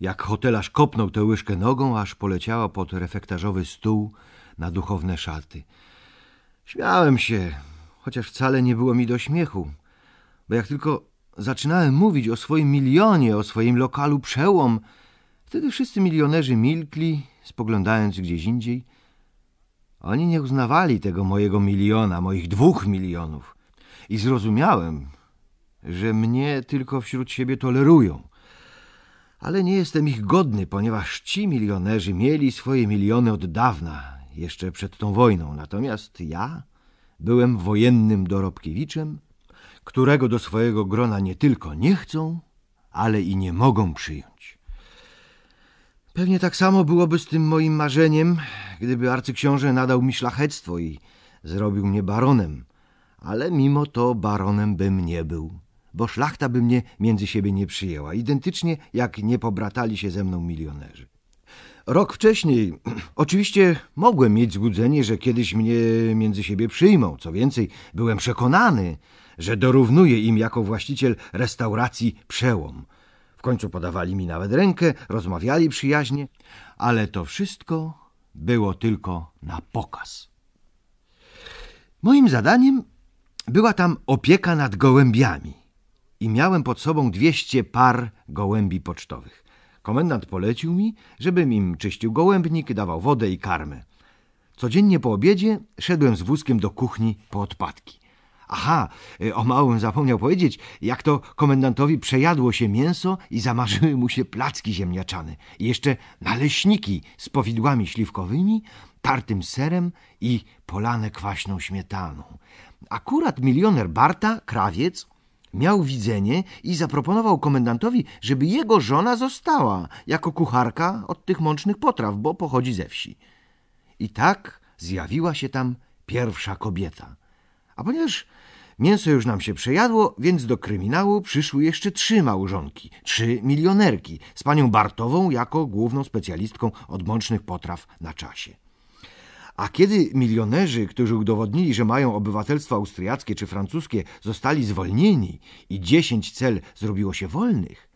jak hotelarz kopnął tę łyżkę nogą, aż poleciała pod refektarzowy stół na duchowne szaty. Śmiałem się, chociaż wcale nie było mi do śmiechu, bo jak tylko zaczynałem mówić o swoim milionie, o swoim lokalu przełom, wtedy wszyscy milionerzy milkli, spoglądając gdzieś indziej. Oni nie uznawali tego mojego miliona, moich dwóch milionów. I zrozumiałem, że mnie tylko wśród siebie tolerują. Ale nie jestem ich godny, ponieważ ci milionerzy mieli swoje miliony od dawna, jeszcze przed tą wojną. Natomiast ja byłem wojennym dorobkiewiczem, którego do swojego grona nie tylko nie chcą, ale i nie mogą przyjąć. Pewnie tak samo byłoby z tym moim marzeniem, gdyby arcyksiąże nadał mi szlachectwo i zrobił mnie baronem, ale mimo to baronem bym nie był bo szlachta by mnie między siebie nie przyjęła, identycznie jak nie pobratali się ze mną milionerzy. Rok wcześniej *clears throat* oczywiście mogłem mieć złudzenie, że kiedyś mnie między siebie przyjmą. Co więcej, byłem przekonany, że dorównuję im jako właściciel restauracji przełom. W końcu podawali mi nawet rękę, rozmawiali przyjaźnie, ale to wszystko było tylko na pokaz. Moim zadaniem była tam opieka nad gołębiami i miałem pod sobą dwieście par gołębi pocztowych. Komendant polecił mi, żebym im czyścił gołębnik, dawał wodę i karmę. Codziennie po obiedzie szedłem z wózkiem do kuchni po odpadki. Aha, y, o małym zapomniał powiedzieć, jak to komendantowi przejadło się mięso i zamarzyły mu się placki ziemniaczane. I jeszcze naleśniki z powidłami śliwkowymi, tartym serem i polane kwaśną śmietaną. Akurat milioner Barta, krawiec, Miał widzenie i zaproponował komendantowi, żeby jego żona została jako kucharka od tych mącznych potraw, bo pochodzi ze wsi. I tak zjawiła się tam pierwsza kobieta. A ponieważ mięso już nam się przejadło, więc do kryminału przyszły jeszcze trzy małżonki, trzy milionerki, z panią Bartową jako główną specjalistką od mącznych potraw na czasie. A kiedy milionerzy, którzy udowodnili, że mają obywatelstwo austriackie czy francuskie, zostali zwolnieni i dziesięć cel zrobiło się wolnych,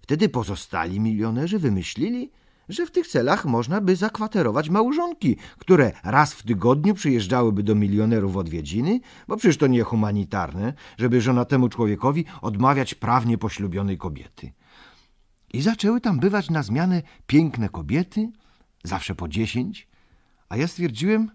wtedy pozostali milionerzy wymyślili, że w tych celach można by zakwaterować małżonki, które raz w tygodniu przyjeżdżałyby do milionerów odwiedziny, bo przecież to niehumanitarne, żeby żeby żonatemu człowiekowi odmawiać prawnie poślubionej kobiety. I zaczęły tam bywać na zmianę piękne kobiety, zawsze po dziesięć, a ja stwierdziłem,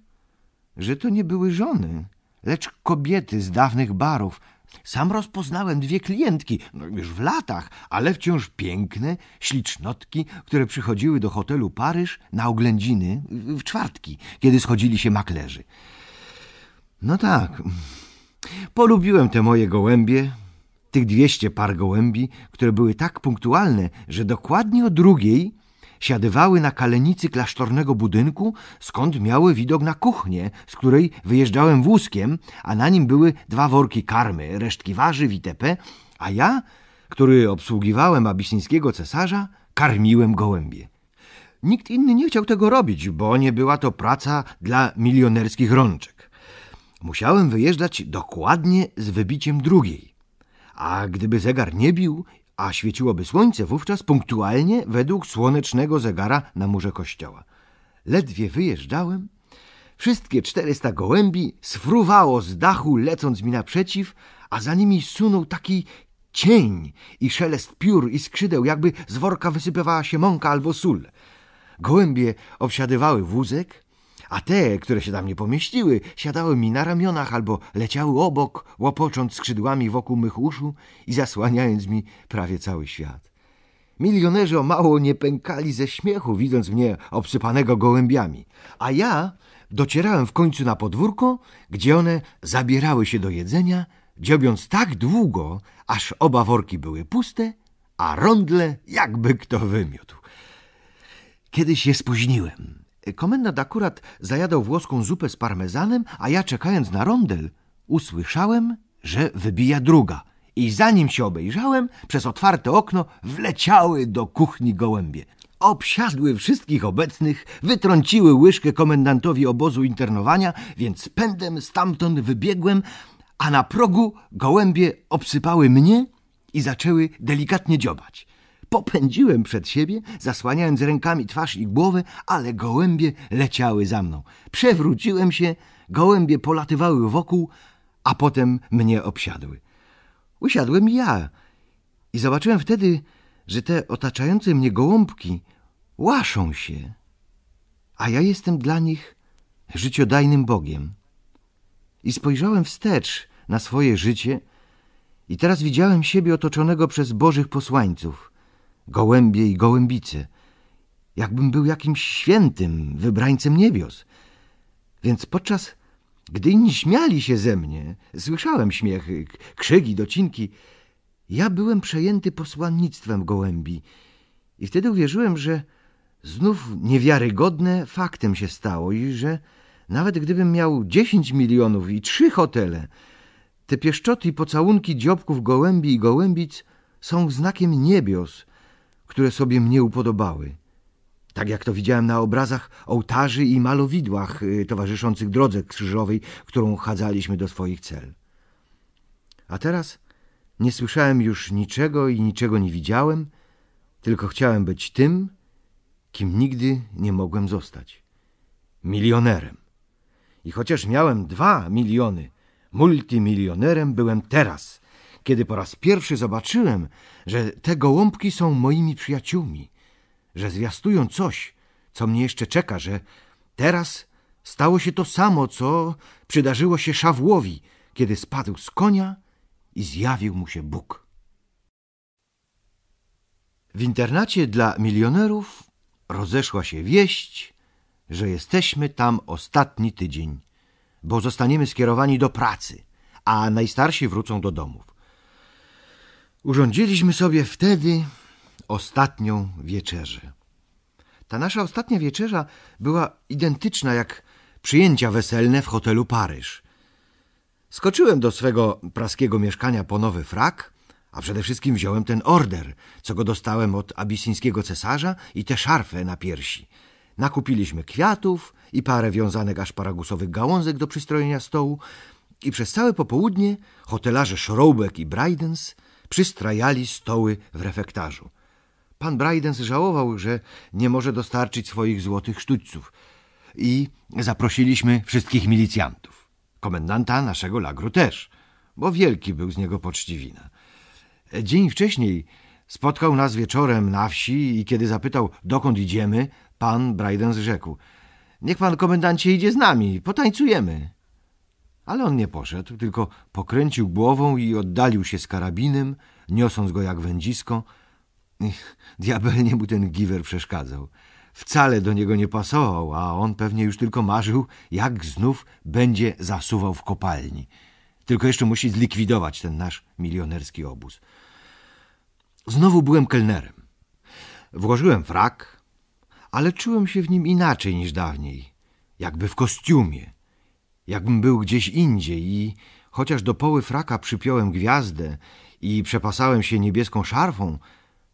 że to nie były żony, lecz kobiety z dawnych barów. Sam rozpoznałem dwie klientki, no już w latach, ale wciąż piękne, ślicznotki, które przychodziły do hotelu Paryż na oględziny w czwartki, kiedy schodzili się maklerzy. No tak, polubiłem te moje gołębie, tych dwieście par gołębi, które były tak punktualne, że dokładnie o drugiej siadywały na kalenicy klasztornego budynku, skąd miały widok na kuchnię, z której wyjeżdżałem wózkiem, a na nim były dwa worki karmy, resztki warzyw itp., a ja, który obsługiwałem abisyńskiego cesarza, karmiłem gołębie. Nikt inny nie chciał tego robić, bo nie była to praca dla milionerskich rączek. Musiałem wyjeżdżać dokładnie z wybiciem drugiej. A gdyby zegar nie bił a świeciłoby słońce wówczas punktualnie według słonecznego zegara na murze kościoła. Ledwie wyjeżdżałem, wszystkie czterysta gołębi sfruwało z dachu, lecąc mi naprzeciw, a za nimi sunął taki cień i szelest piór i skrzydeł, jakby z worka wysypywała się mąka albo sól. Gołębie obsiadywały wózek, a te, które się tam nie pomieściły, siadały mi na ramionach albo leciały obok, łopocząc skrzydłami wokół mych uszu i zasłaniając mi prawie cały świat. Milionerzy o mało nie pękali ze śmiechu, widząc mnie obsypanego gołębiami, a ja docierałem w końcu na podwórko, gdzie one zabierały się do jedzenia, dziobiąc tak długo, aż oba worki były puste, a rondle jakby kto wymiótł. Kiedyś je spóźniłem. Komendant akurat zajadał włoską zupę z parmezanem, a ja czekając na rondel, usłyszałem, że wybija druga. I zanim się obejrzałem, przez otwarte okno wleciały do kuchni gołębie. Obsiadły wszystkich obecnych, wytrąciły łyżkę komendantowi obozu internowania, więc pędem stamtąd wybiegłem, a na progu gołębie obsypały mnie i zaczęły delikatnie dziobać popędziłem przed siebie, zasłaniając rękami twarz i głowę, ale gołębie leciały za mną. Przewróciłem się, gołębie polatywały wokół, a potem mnie obsiadły. Usiadłem ja i zobaczyłem wtedy, że te otaczające mnie gołąbki łaszą się, a ja jestem dla nich życiodajnym Bogiem. I spojrzałem wstecz na swoje życie i teraz widziałem siebie otoczonego przez Bożych posłańców – gołębie i gołębice, jakbym był jakimś świętym, wybrańcem niebios. Więc podczas gdy inni śmiali się ze mnie, słyszałem śmiechy, krzyki, docinki. Ja byłem przejęty posłannictwem gołębi i wtedy uwierzyłem, że znów niewiarygodne faktem się stało i że nawet gdybym miał dziesięć milionów i trzy hotele, te pieszczoty i pocałunki dziobków gołębi i gołębic są znakiem niebios które sobie mnie upodobały. Tak jak to widziałem na obrazach, ołtarzy i malowidłach y, towarzyszących drodze krzyżowej, którą chadzaliśmy do swoich cel. A teraz nie słyszałem już niczego i niczego nie widziałem, tylko chciałem być tym, kim nigdy nie mogłem zostać milionerem. I chociaż miałem dwa miliony, multimilionerem byłem teraz – kiedy po raz pierwszy zobaczyłem, że te gołąbki są moimi przyjaciółmi, że zwiastują coś, co mnie jeszcze czeka, że teraz stało się to samo, co przydarzyło się Szawłowi, kiedy spadł z konia i zjawił mu się Bóg. W internacie dla milionerów rozeszła się wieść, że jesteśmy tam ostatni tydzień, bo zostaniemy skierowani do pracy, a najstarsi wrócą do domów. Urządziliśmy sobie wtedy ostatnią wieczerzę. Ta nasza ostatnia wieczerza była identyczna jak przyjęcia weselne w hotelu Paryż. Skoczyłem do swego praskiego mieszkania po nowy frak, a przede wszystkim wziąłem ten order, co go dostałem od abisyńskiego cesarza i tę szarfę na piersi. Nakupiliśmy kwiatów i parę wiązanek aszparagusowych gałązek do przystrojenia stołu i przez całe popołudnie hotelarze Schrobeck i Brydens – przystrajali stoły w refektarzu. Pan Brajdens żałował, że nie może dostarczyć swoich złotych sztućców i zaprosiliśmy wszystkich milicjantów. Komendanta naszego lagru też, bo wielki był z niego poczciwina. Dzień wcześniej spotkał nas wieczorem na wsi i kiedy zapytał, dokąd idziemy, pan Brajdens rzekł – Niech pan komendancie idzie z nami, potańcujemy. Ale on nie poszedł, tylko pokręcił głową i oddalił się z karabinem, niosąc go jak wędzisko. Diabelnie mu ten giwer przeszkadzał. Wcale do niego nie pasował, a on pewnie już tylko marzył, jak znów będzie zasuwał w kopalni. Tylko jeszcze musi zlikwidować ten nasz milionerski obóz. Znowu byłem kelnerem. Włożyłem frak, ale czułem się w nim inaczej niż dawniej, jakby w kostiumie jakbym był gdzieś indziej i chociaż do poły fraka przypiąłem gwiazdę i przepasałem się niebieską szarfą,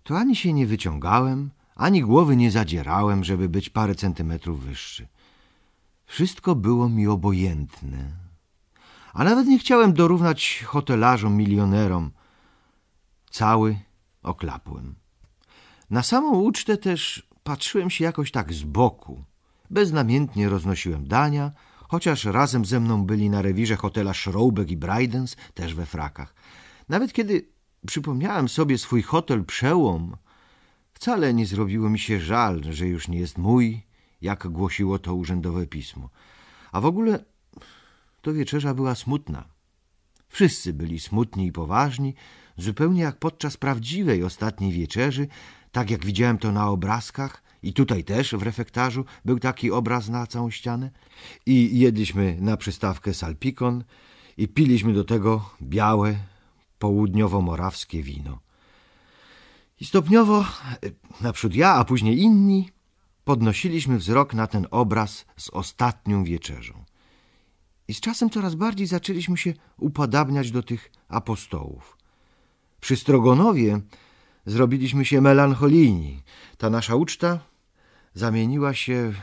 to ani się nie wyciągałem, ani głowy nie zadzierałem, żeby być parę centymetrów wyższy. Wszystko było mi obojętne. A nawet nie chciałem dorównać hotelarzom, milionerom. Cały oklapłem. Na samą ucztę też patrzyłem się jakoś tak z boku. Beznamiętnie roznosiłem dania – chociaż razem ze mną byli na rewirze hotela Schroubek i Brydens, też we frakach. Nawet kiedy przypomniałem sobie swój hotel przełom, wcale nie zrobiło mi się żal, że już nie jest mój, jak głosiło to urzędowe pismo. A w ogóle to wieczerza była smutna. Wszyscy byli smutni i poważni, zupełnie jak podczas prawdziwej ostatniej wieczerzy, tak jak widziałem to na obrazkach, i tutaj też w refektarzu był taki obraz na całą ścianę. I jedliśmy na przystawkę salpikon i piliśmy do tego białe, południowo-morawskie wino. I stopniowo, e, naprzód ja, a później inni, podnosiliśmy wzrok na ten obraz z ostatnią wieczerzą. I z czasem coraz bardziej zaczęliśmy się upadabniać do tych apostołów. Przy Strogonowie zrobiliśmy się melancholijni. Ta nasza uczta zamieniła się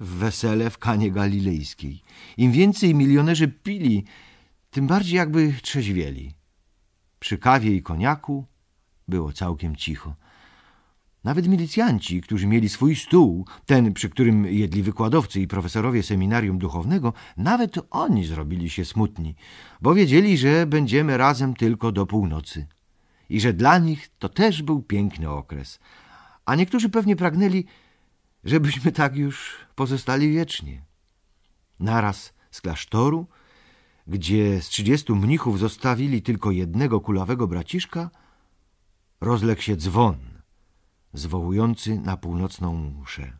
w wesele w kanie galilejskiej. Im więcej milionerzy pili, tym bardziej jakby trzeźwieli. Przy kawie i koniaku było całkiem cicho. Nawet milicjanci, którzy mieli swój stół, ten, przy którym jedli wykładowcy i profesorowie seminarium duchownego, nawet oni zrobili się smutni, bo wiedzieli, że będziemy razem tylko do północy i że dla nich to też był piękny okres. A niektórzy pewnie pragnęli, żebyśmy tak już pozostali wiecznie. Naraz z klasztoru, gdzie z trzydziestu mnichów zostawili tylko jednego kulawego braciszka, rozległ się dzwon zwołujący na północną muszę.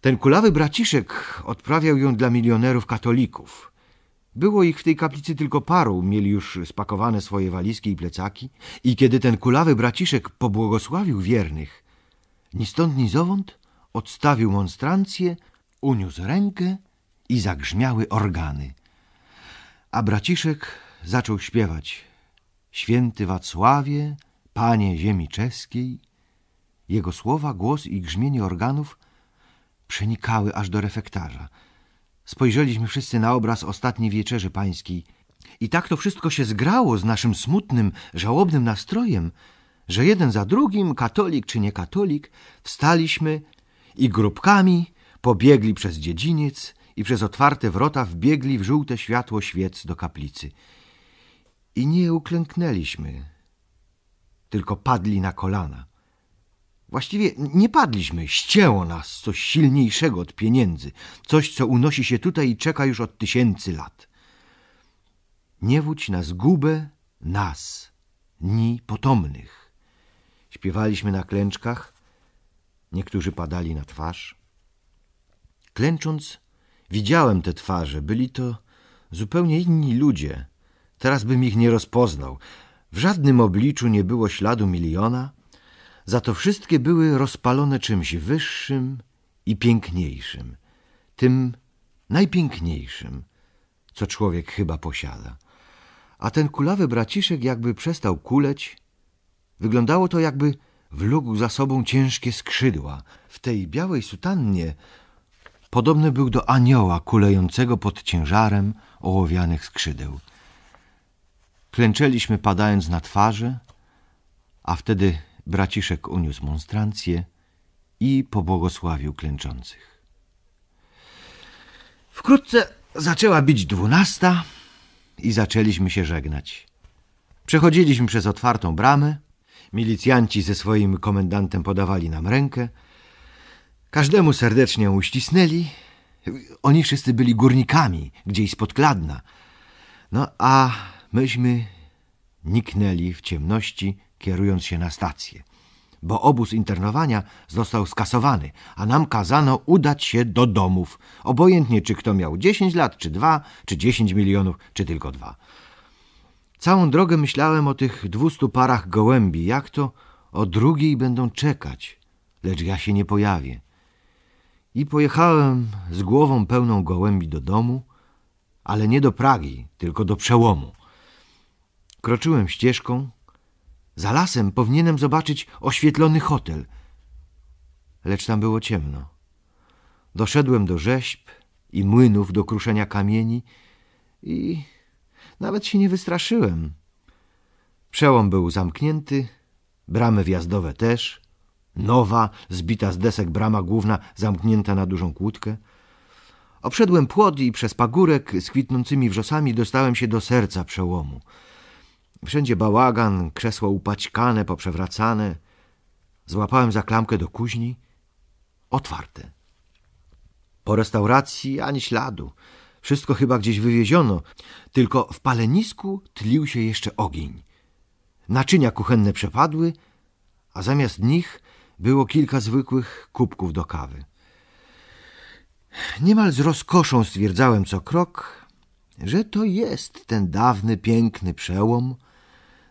Ten kulawy braciszek odprawiał ją dla milionerów katolików – było ich w tej kaplicy tylko paru, mieli już spakowane swoje walizki i plecaki i kiedy ten kulawy braciszek pobłogosławił wiernych, ni stąd, ni zowąd odstawił monstrancję, uniósł rękę i zagrzmiały organy. A braciszek zaczął śpiewać Święty Wacławie, Panie ziemi czeskiej. Jego słowa, głos i grzmienie organów przenikały aż do refektarza – Spojrzeliśmy wszyscy na obraz ostatniej wieczerzy pańskiej. I tak to wszystko się zgrało z naszym smutnym, żałobnym nastrojem, że jeden za drugim, katolik czy niekatolik wstaliśmy i grupkami pobiegli przez dziedziniec i przez otwarte wrota wbiegli w żółte światło świec do kaplicy. I nie uklęknęliśmy, tylko padli na kolana. Właściwie nie padliśmy, ścięło nas coś silniejszego od pieniędzy, coś, co unosi się tutaj i czeka już od tysięcy lat. Nie wódź na zgubę nas, ni potomnych. Śpiewaliśmy na klęczkach, niektórzy padali na twarz. Klęcząc, widziałem te twarze, byli to zupełnie inni ludzie. Teraz bym ich nie rozpoznał. W żadnym obliczu nie było śladu miliona, za to wszystkie były rozpalone czymś wyższym i piękniejszym, tym najpiękniejszym, co człowiek chyba posiada. A ten kulawy braciszek jakby przestał kuleć, wyglądało to jakby wlógł za sobą ciężkie skrzydła. W tej białej sutannie podobny był do anioła kulejącego pod ciężarem ołowianych skrzydeł. Klęczeliśmy padając na twarze, a wtedy Braciszek uniósł monstrancję i pobłogosławił klęczących. Wkrótce zaczęła bić dwunasta i zaczęliśmy się żegnać. Przechodziliśmy przez otwartą bramę, milicjanci ze swoim komendantem podawali nam rękę, każdemu serdecznie ją uścisnęli. Oni wszyscy byli górnikami, gdzieś spod Kladna. No a myśmy niknęli w ciemności kierując się na stację, bo obóz internowania został skasowany, a nam kazano udać się do domów, obojętnie czy kto miał 10 lat, czy dwa, czy 10 milionów, czy tylko dwa. Całą drogę myślałem o tych dwustu parach gołębi, jak to o drugiej będą czekać, lecz ja się nie pojawię. I pojechałem z głową pełną gołębi do domu, ale nie do Pragi, tylko do przełomu. Kroczyłem ścieżką, za lasem powinienem zobaczyć oświetlony hotel. Lecz tam było ciemno. Doszedłem do rzeźb i młynów do kruszenia kamieni i nawet się nie wystraszyłem. Przełom był zamknięty, bramy wjazdowe też, nowa, zbita z desek brama główna zamknięta na dużą kłódkę. Obszedłem płot i przez pagórek z kwitnącymi wrzosami dostałem się do serca przełomu – Wszędzie bałagan, krzesła upaćkane, poprzewracane. Złapałem za klamkę do kuźni. Otwarte. Po restauracji ani śladu. Wszystko chyba gdzieś wywieziono, tylko w palenisku tlił się jeszcze ogień. Naczynia kuchenne przepadły, a zamiast nich było kilka zwykłych kubków do kawy. Niemal z rozkoszą stwierdzałem co krok, że to jest ten dawny, piękny przełom,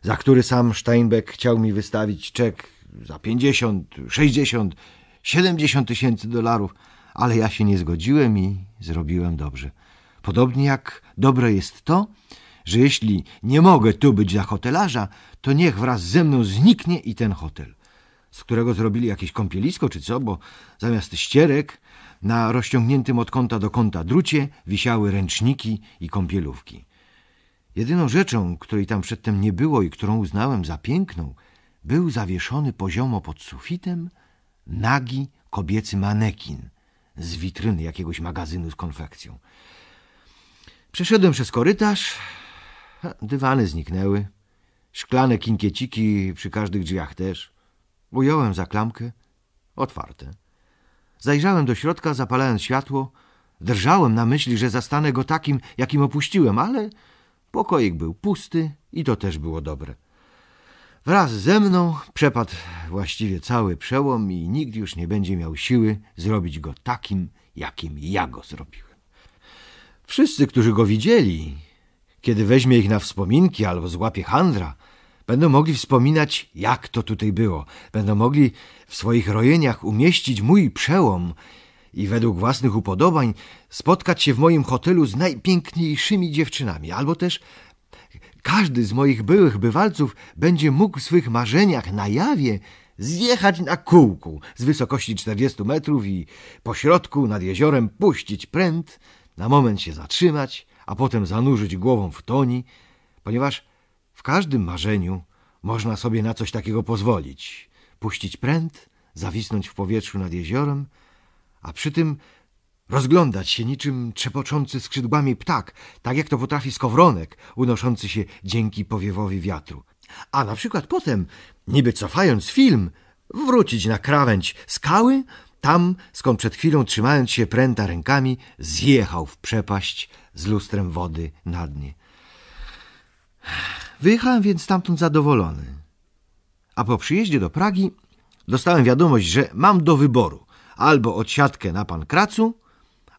za który sam Steinbeck chciał mi wystawić czek za 50, 60, 70 tysięcy dolarów, ale ja się nie zgodziłem i zrobiłem dobrze. Podobnie jak dobre jest to, że jeśli nie mogę tu być za hotelarza, to niech wraz ze mną zniknie i ten hotel, z którego zrobili jakieś kąpielisko czy co, bo zamiast ścierek na rozciągniętym od kąta do kąta drucie wisiały ręczniki i kąpielówki. Jedyną rzeczą, której tam przedtem nie było i którą uznałem za piękną, był zawieszony poziomo pod sufitem nagi kobiecy manekin z witryny jakiegoś magazynu z konfekcją. Przeszedłem przez korytarz, dywany zniknęły, szklane kinkieciki przy każdych drzwiach też. Ująłem za klamkę, otwarte. Zajrzałem do środka, zapalając światło. Drżałem na myśli, że zastanę go takim, jakim opuściłem, ale Pokoik był pusty i to też było dobre. Wraz ze mną przepadł właściwie cały przełom i nikt już nie będzie miał siły zrobić go takim, jakim ja go zrobiłem. Wszyscy, którzy go widzieli, kiedy weźmie ich na wspominki albo złapie handra, będą mogli wspominać, jak to tutaj było. Będą mogli w swoich rojeniach umieścić mój przełom i według własnych upodobań spotkać się w moim hotelu z najpiękniejszymi dziewczynami, albo też każdy z moich byłych bywalców będzie mógł w swych marzeniach na jawie zjechać na kółku z wysokości 40 metrów i pośrodku nad jeziorem puścić pręt, na moment się zatrzymać, a potem zanurzyć głową w toni, ponieważ w każdym marzeniu można sobie na coś takiego pozwolić. Puścić pręt, zawisnąć w powietrzu nad jeziorem, a przy tym rozglądać się niczym trzepoczący skrzydłami ptak, tak jak to potrafi skowronek unoszący się dzięki powiewowi wiatru. A na przykład potem, niby cofając film, wrócić na krawędź skały, tam skąd przed chwilą trzymając się pręta rękami, zjechał w przepaść z lustrem wody na dnie. Wyjechałem więc stamtąd zadowolony. A po przyjeździe do Pragi dostałem wiadomość, że mam do wyboru albo odsiadkę na pankracu,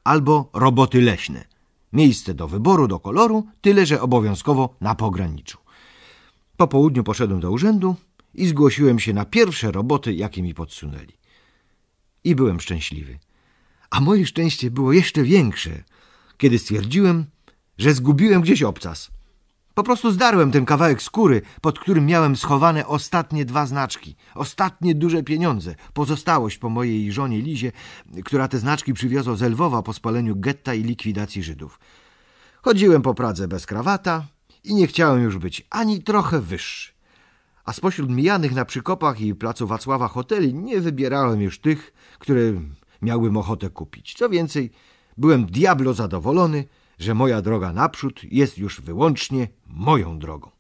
albo roboty leśne. Miejsce do wyboru, do koloru, tyle że obowiązkowo na pograniczu. Po południu poszedłem do urzędu i zgłosiłem się na pierwsze roboty, jakie mi podsunęli. I byłem szczęśliwy. A moje szczęście było jeszcze większe, kiedy stwierdziłem, że zgubiłem gdzieś obcas – po prostu zdarłem ten kawałek skóry, pod którym miałem schowane ostatnie dwa znaczki, ostatnie duże pieniądze, pozostałość po mojej żonie Lizie, która te znaczki przywiozła z Lwowa po spaleniu getta i likwidacji Żydów. Chodziłem po Pradze bez krawata i nie chciałem już być ani trochę wyższy. A spośród mijanych na Przykopach i placu Wacława hoteli nie wybierałem już tych, które miałbym ochotę kupić. Co więcej, byłem diablo zadowolony – że moja droga naprzód jest już wyłącznie moją drogą.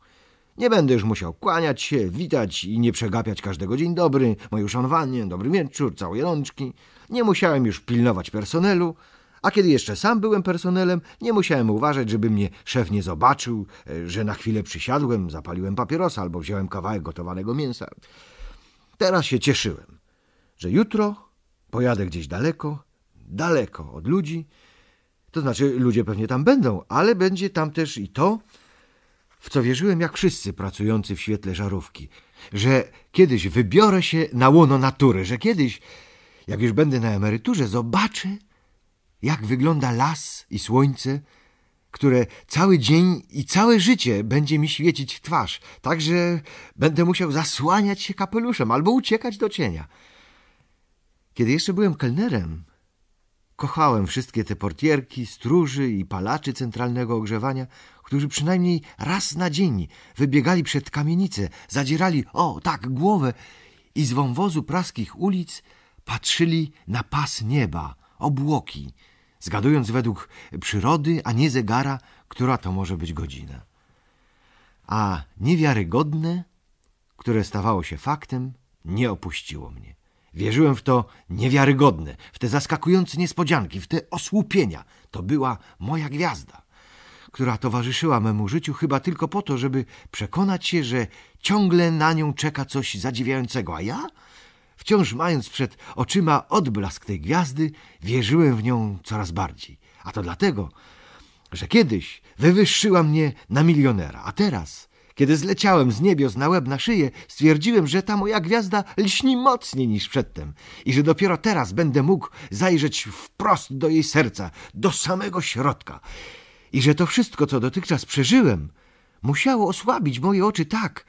Nie będę już musiał kłaniać się, witać i nie przegapiać każdego dzień dobry, moje uszanowanie, dobry wieczór, całej rączki. Nie musiałem już pilnować personelu, a kiedy jeszcze sam byłem personelem, nie musiałem uważać, żeby mnie szef nie zobaczył, e, że na chwilę przysiadłem, zapaliłem papierosa albo wziąłem kawałek gotowanego mięsa. Teraz się cieszyłem, że jutro pojadę gdzieś daleko, daleko od ludzi, to znaczy, ludzie pewnie tam będą, ale będzie tam też i to, w co wierzyłem jak wszyscy pracujący w świetle żarówki, że kiedyś wybiorę się na łono natury, że kiedyś, jak już będę na emeryturze, zobaczę, jak wygląda las i słońce, które cały dzień i całe życie będzie mi świecić w twarz, tak że będę musiał zasłaniać się kapeluszem albo uciekać do cienia. Kiedy jeszcze byłem kelnerem, Kochałem wszystkie te portierki, stróży i palaczy centralnego ogrzewania, którzy przynajmniej raz na dzień wybiegali przed kamienicę, zadzierali, o tak, głowę i z wąwozu praskich ulic patrzyli na pas nieba, obłoki, zgadując według przyrody, a nie zegara, która to może być godzina. A niewiarygodne, które stawało się faktem, nie opuściło mnie. Wierzyłem w to niewiarygodne, w te zaskakujące niespodzianki, w te osłupienia. To była moja gwiazda, która towarzyszyła memu życiu chyba tylko po to, żeby przekonać się, że ciągle na nią czeka coś zadziwiającego, a ja, wciąż mając przed oczyma odblask tej gwiazdy, wierzyłem w nią coraz bardziej. A to dlatego, że kiedyś wywyższyła mnie na milionera, a teraz kiedy zleciałem z niebios na łeb na szyję, stwierdziłem, że ta moja gwiazda lśni mocniej niż przedtem i że dopiero teraz będę mógł zajrzeć wprost do jej serca, do samego środka. I że to wszystko, co dotychczas przeżyłem, musiało osłabić moje oczy tak,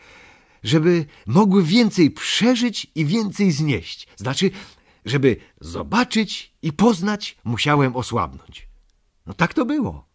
żeby mogły więcej przeżyć i więcej znieść. Znaczy, żeby zobaczyć i poznać, musiałem osłabnąć. No tak to było.